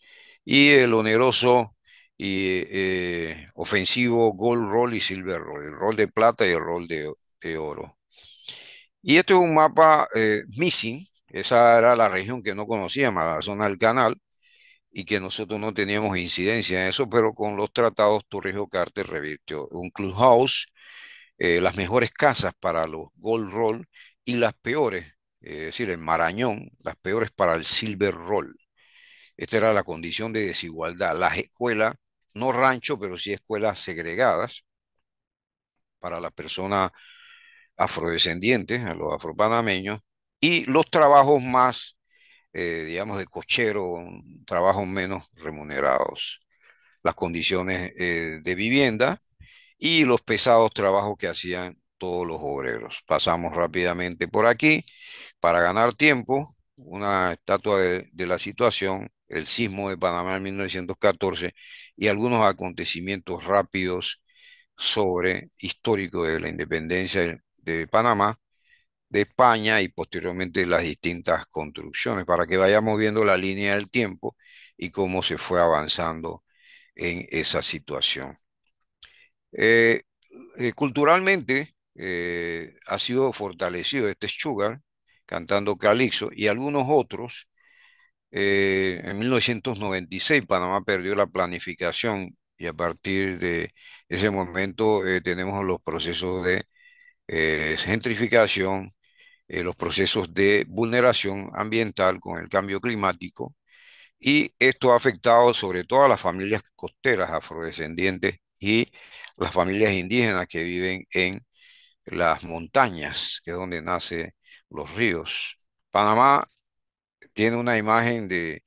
S3: Y el oneroso y eh, ofensivo Gold Roll y Silver Roll, el rol de plata y el rol de, oro. Y esto es un mapa missing esa era la región que no conocíamos, la zona del canal, y que nosotros no teníamos incidencia en eso, pero con los tratados Torrijos Carter revirtió un clubhouse, eh, las mejores casas para los gold roll y las peores, es decir, el marañón, las peores para el silver roll. Esta era la condición de desigualdad. Las escuelas, no rancho, pero sí escuelas segregadas para las personas afrodescendientes, a los afropanameños, y los trabajos más, eh, digamos, de cochero, trabajos menos remunerados, las condiciones eh, de vivienda y los pesados trabajos que hacían todos los obreros. Pasamos rápidamente por aquí para ganar tiempo, una estatua de, la situación, el sismo de Panamá en 1914 y algunos acontecimientos rápidos sobre histórico de la independencia de Panamá de España y posteriormente las distintas construcciones, para que vayamos viendo la línea del tiempo y cómo se fue avanzando en esa situación. Eh, eh, culturalmente eh, ha sido fortalecido este Sugar cantando Calixo y algunos otros. en 1996 Panamá perdió la planificación y a partir de ese momento tenemos los procesos de eh, gentrificación, eh, los procesos de vulneración ambiental con el cambio climático, y esto ha afectado sobre todo a las familias costeras afrodescendientes y las familias indígenas que viven en las montañas, que es donde nacen los ríos. Panamá tiene una imagen de,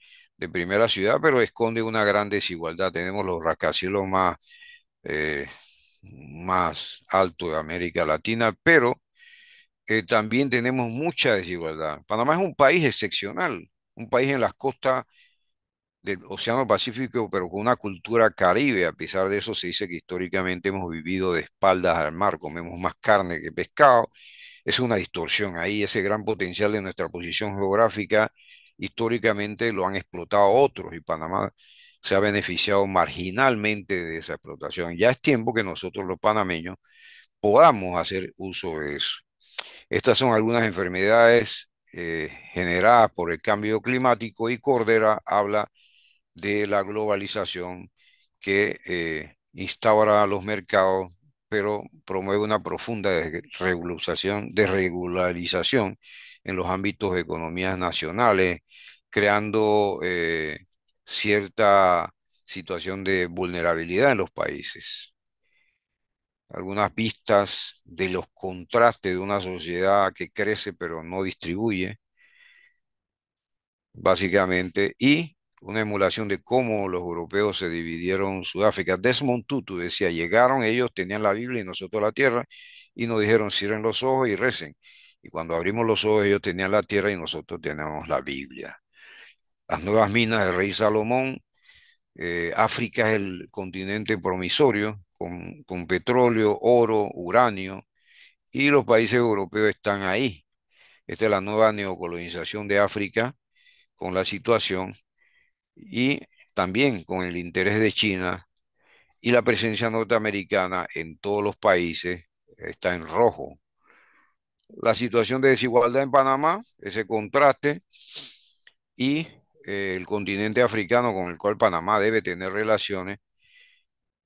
S3: primera ciudad, pero esconde una gran desigualdad. Tenemos los rascacielos más eh, más alto de América Latina, pero eh, también tenemos mucha desigualdad. Panamá es un país excepcional, un país en las costas del Océano Pacífico, pero con una cultura caribe. A pesar de eso, se dice que históricamente hemos vivido de espaldas al mar, comemos más carne que pescado. Es una distorsión ahí, ese gran potencial de nuestra posición geográfica, históricamente lo han explotado otros y Panamá se ha beneficiado marginalmente de esa explotación. Ya es tiempo que nosotros los panameños podamos hacer uso de eso. Estas son algunas enfermedades eh, generadas por el cambio climático y Cordera habla de la globalización que eh, instaura los mercados, pero promueve una profunda desregularización, desregularización en los ámbitos de economías nacionales, creando eh, cierta situación de vulnerabilidad en los países. Algunas vistas de los contrastes de una sociedad que crece pero no distribuye, básicamente, y una emulación de cómo los europeos se dividieron Sudáfrica. Desmond Tutu decía, llegaron ellos, tenían la Biblia y nosotros la tierra, y nos dijeron, cierren los ojos y recen. Y cuando abrimos los ojos, ellos tenían la tierra y nosotros teníamos la Biblia las nuevas minas de rey Salomón. Eh, África es el continente promisorio con, con petróleo, oro, uranio y los países europeos están ahí. Esta es la nueva neocolonización de África con la situación y también con el interés de China y la presencia norteamericana en todos los países está en rojo. La situación de desigualdad en Panamá, ese contraste y eh, el continente africano con el cual Panamá debe tener relaciones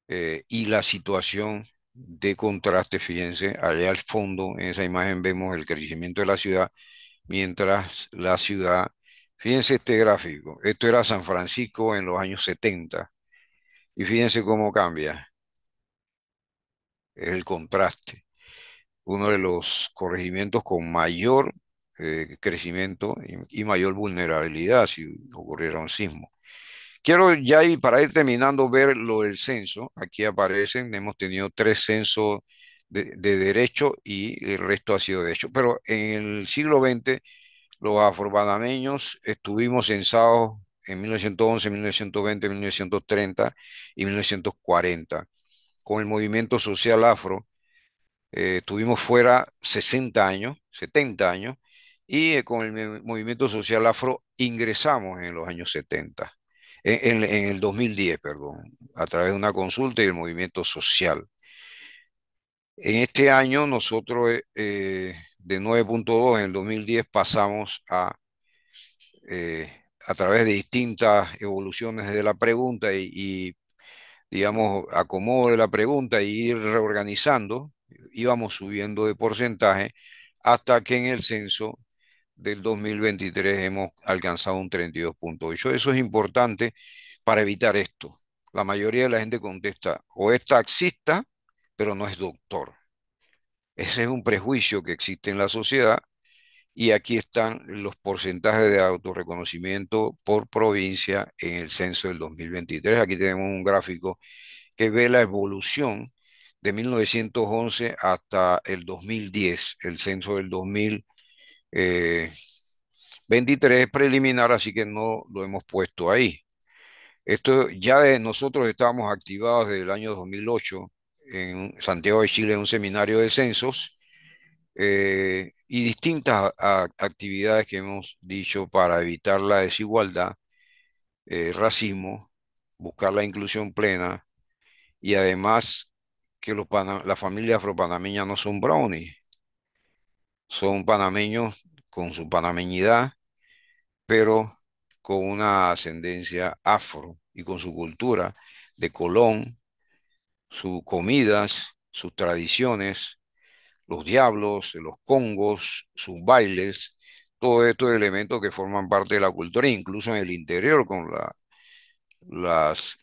S3: eh, y la situación de contraste, fíjense, allá al fondo, en esa imagen vemos el crecimiento de la ciudad, mientras la ciudad, fíjense este gráfico, esto era San Francisco en los años 70, y fíjense cómo cambia es el contraste. Uno de los corregimientos con mayor eh, crecimiento y, mayor vulnerabilidad si ocurriera un sismo. Quiero ya y para ir terminando ver lo del censo. Aquí aparecen, hemos tenido tres censos de, derecho y el resto ha sido de hecho. Pero en el siglo XX los afrobanameños estuvimos censados en 1911, 1920, 1930 y 1940. Con el movimiento social afro eh, estuvimos fuera 60 años, 70 años, y eh, con el movimiento social afro ingresamos en los años 70, en, el 2010, perdón, a través de una consulta y el movimiento social. En este año nosotros eh, eh, de 9.2 en el 2010 pasamos a, a través de distintas evoluciones de la pregunta y, digamos, acomodo de la pregunta y ir reorganizando, íbamos subiendo de porcentaje hasta que en el censo del 2023 hemos alcanzado un 32.8. Eso es importante para evitar esto. La mayoría de la gente contesta, o es taxista, pero no es doctor. Ese es un prejuicio que existe en la sociedad y aquí están los porcentajes de autorreconocimiento por provincia en el censo del 2023. Aquí tenemos un gráfico que ve la evolución de 1911 hasta el 2010, el censo del 2010 23 eh, es preliminar, así que no lo hemos puesto ahí. Esto ya de, nosotros estábamos activados desde el año 2008 en Santiago de Chile en un seminario de censos eh, y distintas actividades que hemos dicho para evitar la desigualdad, eh, racismo, buscar la inclusión plena y además que los la familia afropanameña no son brownies son panameños con su panameñidad, pero con una ascendencia afro y con su cultura de Colón, sus comidas, sus tradiciones, los diablos, los congos, sus bailes, todos estos elementos que forman parte de la cultura, incluso en el interior con las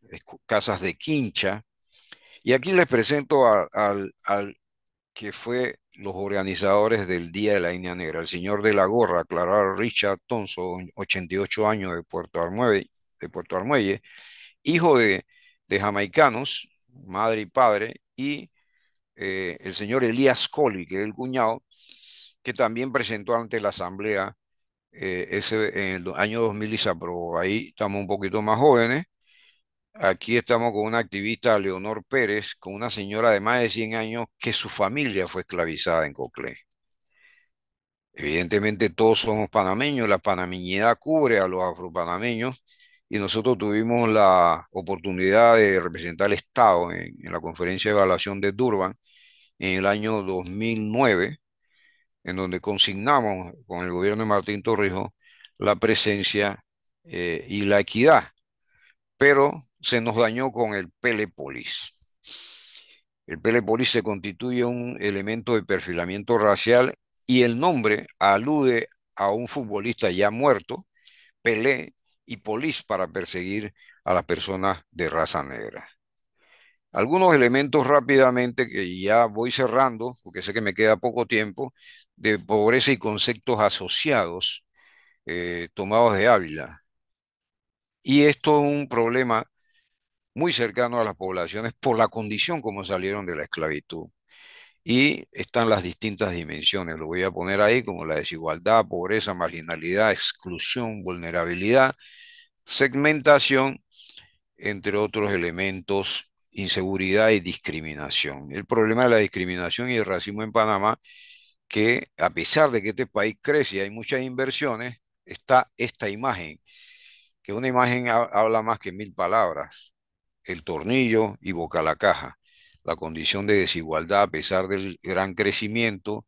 S3: casas de quincha. Y aquí les presento al que fue los organizadores del Día de la India Negra. El señor de la gorra, Clara Richard Thompson, 88 años de Puerto Armuelle, de Puerto hijo de, de, jamaicanos, madre y padre, y eh, el señor Elías Colli, que es el cuñado, que también presentó ante la Asamblea eh, ese, en el año 2000 y se aprobó. Ahí estamos un poquito más jóvenes. Aquí estamos con una activista, Leonor Pérez, con una señora de más de 100 años que su familia fue esclavizada en Coclé. Evidentemente todos somos panameños, la panameñidad cubre a los afropanameños y nosotros tuvimos la oportunidad de representar al Estado en, la conferencia de evaluación de Durban en el año 2009, en donde consignamos con el gobierno de Martín Torrijos la presencia eh, y la equidad. Pero se nos dañó con el Pelepolis. El Pelepolis se constituye un elemento de perfilamiento racial y el nombre alude a un futbolista ya muerto, Pelé, y Polis para perseguir a las personas de raza negra. Algunos elementos rápidamente que ya voy cerrando, porque sé que me queda poco tiempo, de pobreza y conceptos asociados eh, tomados de Ávila. Y esto es un problema muy cercano a las poblaciones por la condición como salieron de la esclavitud. Y están las distintas dimensiones, lo voy a poner ahí como la desigualdad, pobreza, marginalidad, exclusión, vulnerabilidad, segmentación, entre otros elementos, inseguridad y discriminación. El problema de la discriminación y el racismo en Panamá, que a pesar de que este país crece y hay muchas inversiones, está esta imagen, que una imagen habla más que mil palabras el tornillo y boca a la caja. La condición de desigualdad a pesar del gran crecimiento.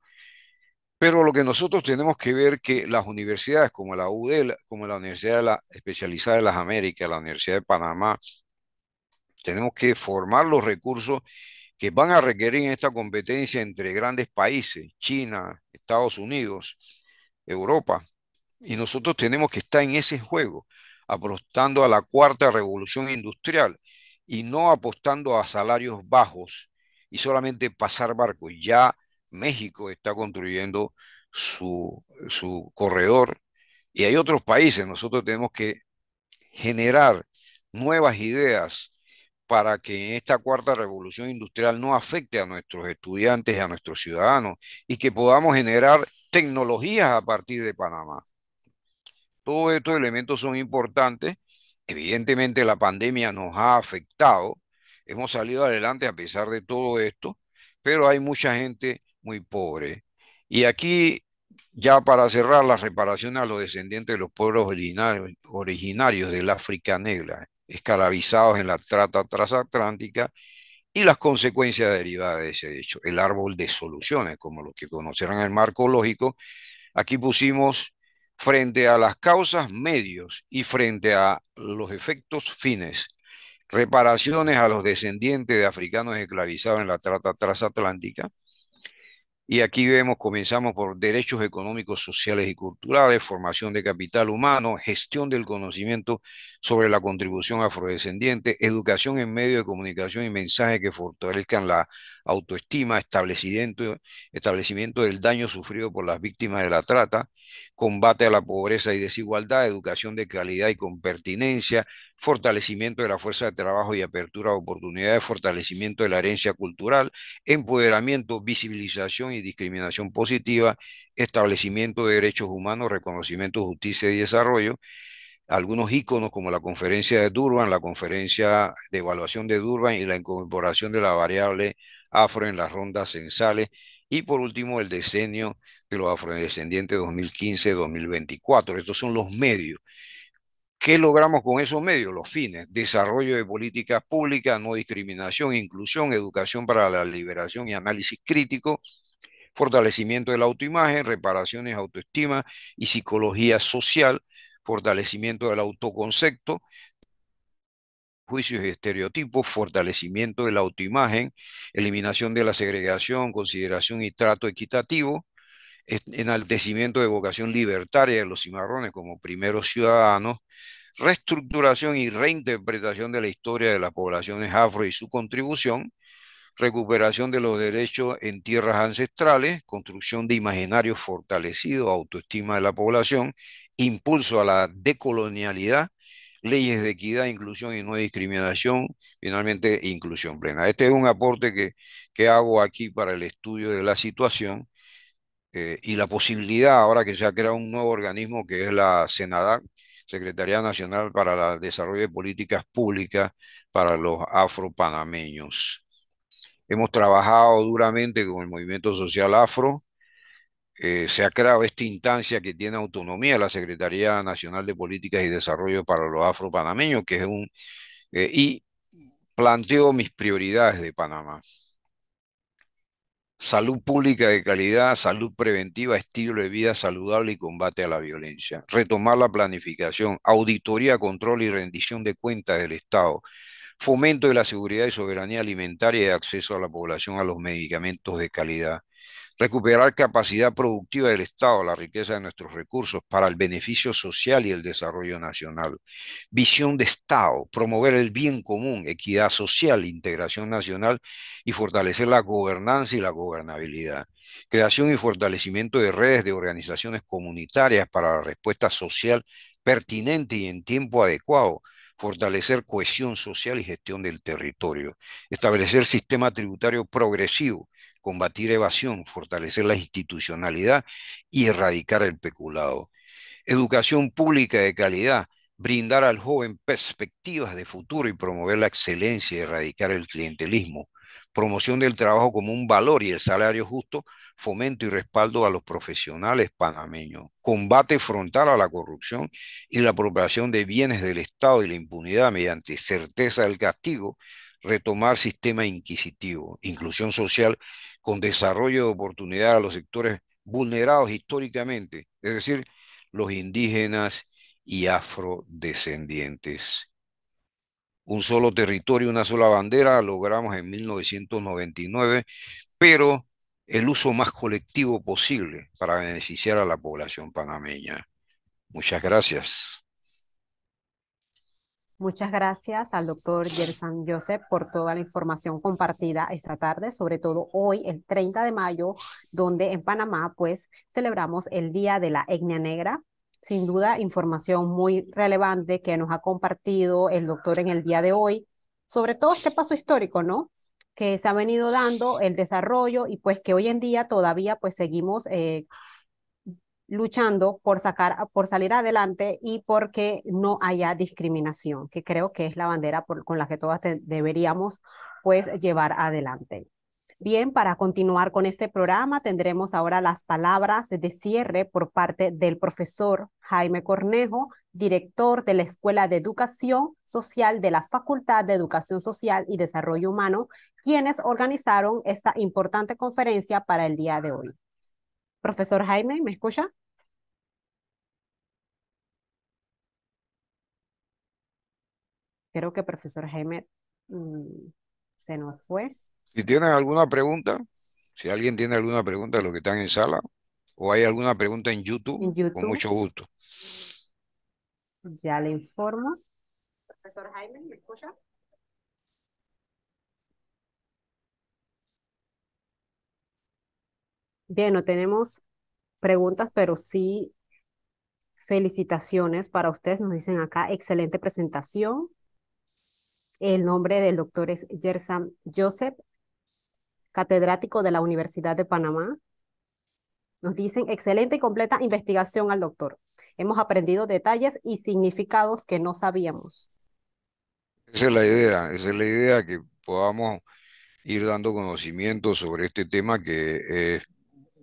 S3: Pero lo que nosotros tenemos que ver que las universidades como la UDEL, como la Universidad Especializada de las Américas, la Universidad de Panamá, tenemos que formar los recursos que van a requerir en esta competencia entre grandes países, China, Estados Unidos, Europa. Y nosotros tenemos que estar en ese juego, apostando a la cuarta revolución industrial, y no apostando a salarios bajos y solamente pasar barcos. Ya México está construyendo su, corredor y hay otros países. Nosotros tenemos que generar nuevas ideas para que esta cuarta revolución industrial no afecte a nuestros estudiantes a nuestros ciudadanos y que podamos generar tecnologías a partir de Panamá. Todos estos elementos son importantes Evidentemente la pandemia nos ha afectado, hemos salido adelante a pesar de todo esto, pero hay mucha gente muy pobre. Y aquí, ya para cerrar, la reparación a los descendientes de los pueblos originarios, del África Negra, esclavizados en la trata transatlántica y las consecuencias derivadas de ese hecho, el árbol de soluciones, como los que conocerán el marco lógico. Aquí pusimos frente a las causas medios y frente a los efectos fines. Reparaciones a los descendientes de africanos esclavizados en la trata transatlántica. Y aquí vemos, comenzamos por derechos económicos, sociales y culturales, formación de capital humano, gestión del conocimiento sobre la contribución afrodescendiente, educación en medios de comunicación y mensajes que fortalezcan la autoestima, establecimiento, establecimiento del daño sufrido por las víctimas de la trata, combate a la pobreza y desigualdad, educación de calidad y con pertinencia, fortalecimiento de la fuerza de trabajo y apertura de oportunidades, fortalecimiento de la herencia cultural, empoderamiento, visibilización y discriminación positiva, establecimiento de derechos humanos, reconocimiento, justicia y desarrollo, algunos iconos como la conferencia de Durban, la conferencia de evaluación de Durban y la incorporación de la variable afro en las rondas censales y por último el decenio de los afrodescendientes 2015-2024. Estos son los medios. ¿Qué logramos con esos medios? Los fines, desarrollo de políticas públicas, no discriminación, inclusión, educación para la liberación y análisis crítico, fortalecimiento de la autoimagen, reparaciones, autoestima y psicología social, fortalecimiento del autoconcepto, juicios y estereotipos, fortalecimiento de la autoimagen, eliminación de la segregación, consideración y trato equitativo, enaltecimiento de vocación libertaria de los cimarrones como primeros ciudadanos, reestructuración y reinterpretación de la historia de las poblaciones afro y su contribución, recuperación de los derechos en tierras ancestrales, construcción de imaginarios fortalecidos, autoestima de la población, impulso a la decolonialidad, leyes de equidad, inclusión y no discriminación, finalmente inclusión plena. Este es un aporte que, que hago aquí para el estudio de la situación eh, y la posibilidad ahora que se ha creado un nuevo organismo que es la Senadac, Secretaría Nacional para el Desarrollo de Políticas Públicas para los afropanameños. Hemos trabajado duramente con el movimiento social afro, eh, se ha creado esta instancia que tiene autonomía, la Secretaría Nacional de Políticas y Desarrollo para los Afropanameños, que es un... Eh, y planteo mis prioridades de Panamá. Salud pública de calidad, salud preventiva, estilo de vida saludable y combate a la violencia. Retomar la planificación, auditoría, control y rendición de cuentas del Estado. Fomento de la seguridad y soberanía alimentaria y acceso a la población a los medicamentos de calidad recuperar capacidad productiva del Estado, la riqueza de nuestros recursos para el beneficio social y el desarrollo nacional, visión de Estado, promover el bien común, equidad social, integración nacional y fortalecer la gobernanza y la gobernabilidad, creación y fortalecimiento de redes de organizaciones comunitarias para la respuesta social pertinente y en tiempo adecuado, fortalecer cohesión social y gestión del territorio, establecer sistema tributario progresivo, combatir evasión, fortalecer la institucionalidad y erradicar el peculado. Educación pública de calidad, brindar al joven perspectivas de futuro y promover la excelencia y erradicar el clientelismo. Promoción del trabajo como un valor y el salario justo, fomento y respaldo a los profesionales panameños. Combate frontal a la corrupción y la apropiación de bienes del Estado y la impunidad mediante certeza del castigo. Retomar sistema inquisitivo. Inclusión social con desarrollo de oportunidad a los sectores vulnerados históricamente, es decir, los indígenas y afrodescendientes. Un solo territorio, una sola bandera, logramos en 1999, pero el uso más colectivo posible para beneficiar a la población panameña. Muchas gracias.
S1: Muchas gracias al doctor Gerson Joseph por toda la información compartida esta tarde, sobre todo hoy, el 30 de mayo, donde en Panamá, pues, celebramos el Día de la Etnia Negra. Sin duda, información muy relevante que nos ha compartido el doctor en el día de hoy, sobre todo este paso histórico, ¿no? que se ha venido dando el desarrollo y pues que hoy en día todavía pues seguimos eh, luchando por, sacar, por salir adelante y porque no haya discriminación, que creo que es la bandera con la que todas deberíamos pues llevar adelante. Bien, para continuar con este programa tendremos ahora las palabras de cierre por parte del profesor Jaime Cornejo, director de la Escuela de Educación Social de la Facultad de Educación Social y Desarrollo Humano, quienes organizaron esta importante conferencia para el día de hoy. Profesor Jaime, ¿me escucha? creo que profesor Jaime mm, se nos fue.
S3: Si tienen alguna pregunta, si alguien tiene alguna pregunta de los que están en sala, o hay alguna pregunta en YouTube, en YouTube. con mucho gusto.
S1: Ya le informo. Profesor Jaime, ¿me escucha? Bien, no tenemos preguntas, pero sí felicitaciones para ustedes. Nos dicen acá, excelente presentación. El nombre del doctor es Gersam Joseph, catedrático de la Universidad de Panamá. Nos dicen, excelente y completa investigación al doctor. Hemos aprendido detalles y significados que no sabíamos.
S3: Esa es la idea, esa es la idea, que podamos ir dando conocimiento sobre este tema que eh,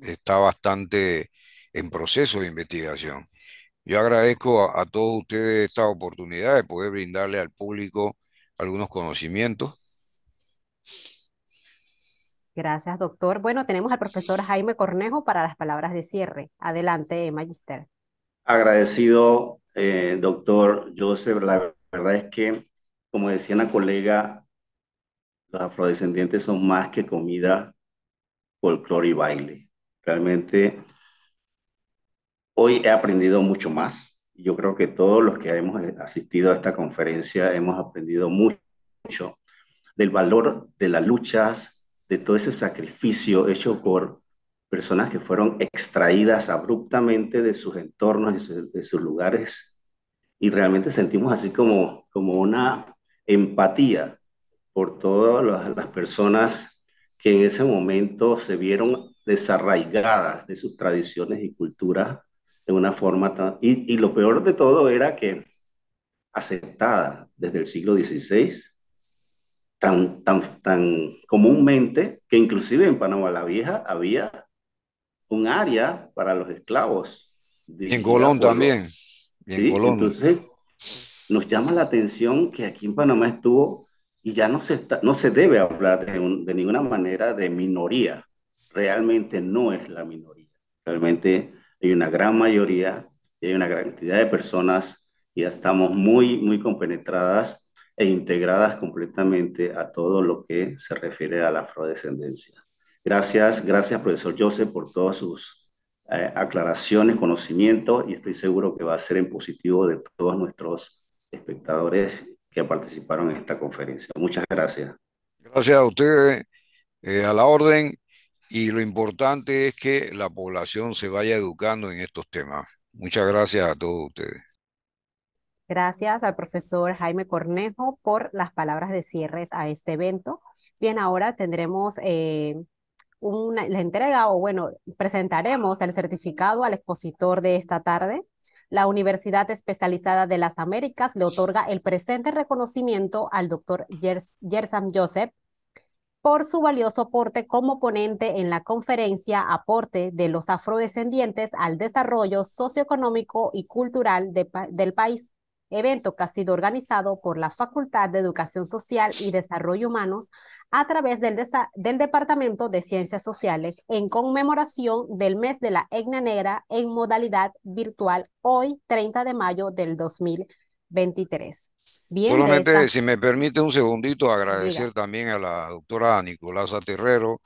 S3: está bastante en proceso de investigación. Yo agradezco a, todos ustedes esta oportunidad de poder brindarle al público algunos conocimientos.
S1: Gracias, doctor. Bueno, tenemos al profesor Jaime Cornejo para las palabras de cierre. Adelante, magister.
S4: Agradecido, eh, doctor Joseph. La verdad es que, como decía una colega, los afrodescendientes son más que comida, folclore y baile. Realmente, hoy he aprendido mucho más yo creo que todos los que hemos eh, asistido a esta conferencia hemos aprendido mucho del valor de las luchas, de todo ese sacrificio hecho por personas que fueron extraídas abruptamente de sus entornos, de sus, de sus lugares, y realmente sentimos así como, como una empatía por todas las personas que en ese momento se vieron desarraigadas de sus tradiciones y culturas de una forma Y, lo peor de todo era que aceptada desde el siglo XVI, tan, tan, tan comúnmente, que inclusive en Panamá la Vieja había un área para los esclavos. en Colón también. Entonces, nos llama la atención que aquí en Panamá estuvo y ya no se, no se debe hablar de, de ninguna manera de minoría. Realmente no es la minoría. Realmente hay una gran mayoría, hay una gran cantidad de personas y ya estamos muy, muy compenetradas e integradas completamente a todo lo que se refiere a la afrodescendencia. Gracias, gracias profesor Joseph por todas sus eh, aclaraciones, conocimiento y estoy seguro que va a ser en positivo de todos nuestros espectadores que participaron en esta conferencia. Muchas gracias.
S3: Gracias a usted, eh, a la orden. Y lo importante es que la población se vaya educando en estos temas. Muchas gracias a todos ustedes.
S1: Gracias al profesor Jaime Cornejo por las palabras de cierres a este evento. Bien, ahora tendremos eh, una, la entrega o bueno, presentaremos el certificado al expositor de esta tarde. La Universidad Especializada de las Américas le otorga el presente reconocimiento al doctor Gersam Joseph por su valioso aporte como ponente en la conferencia Aporte de los afrodescendientes al desarrollo socioeconómico y cultural del país, evento que ha sido organizado por la Facultad de Educación Social y Desarrollo Humanos a través del, Departamento de Ciencias Sociales en conmemoración del mes de la Egna Negra en modalidad virtual hoy 30 de mayo del 2020. 23. Bien
S3: Solamente, si me permite un segundito, agradecer también a la doctora Nicolás Terrero,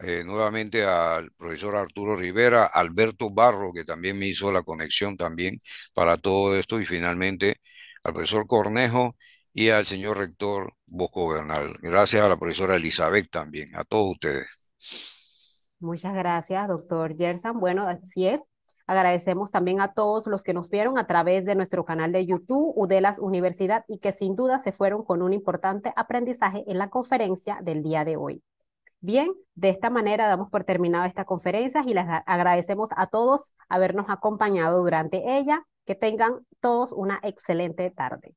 S3: eh, nuevamente al profesor Arturo Rivera, Alberto Barro, que también me hizo la conexión también para todo esto, y finalmente al profesor Cornejo y al señor rector Bosco Bernal. Gracias a la profesora Elizabeth también, a todos ustedes.
S1: Muchas gracias, doctor Gerson. Bueno, así es. Agradecemos también a todos los que nos vieron a través de nuestro canal de YouTube, UDELAS Universidad, y que sin duda se fueron con un importante aprendizaje en la conferencia del día de hoy. Bien, de esta manera damos por terminada esta conferencia y les agradecemos a todos habernos acompañado durante ella. Que tengan todos una excelente tarde.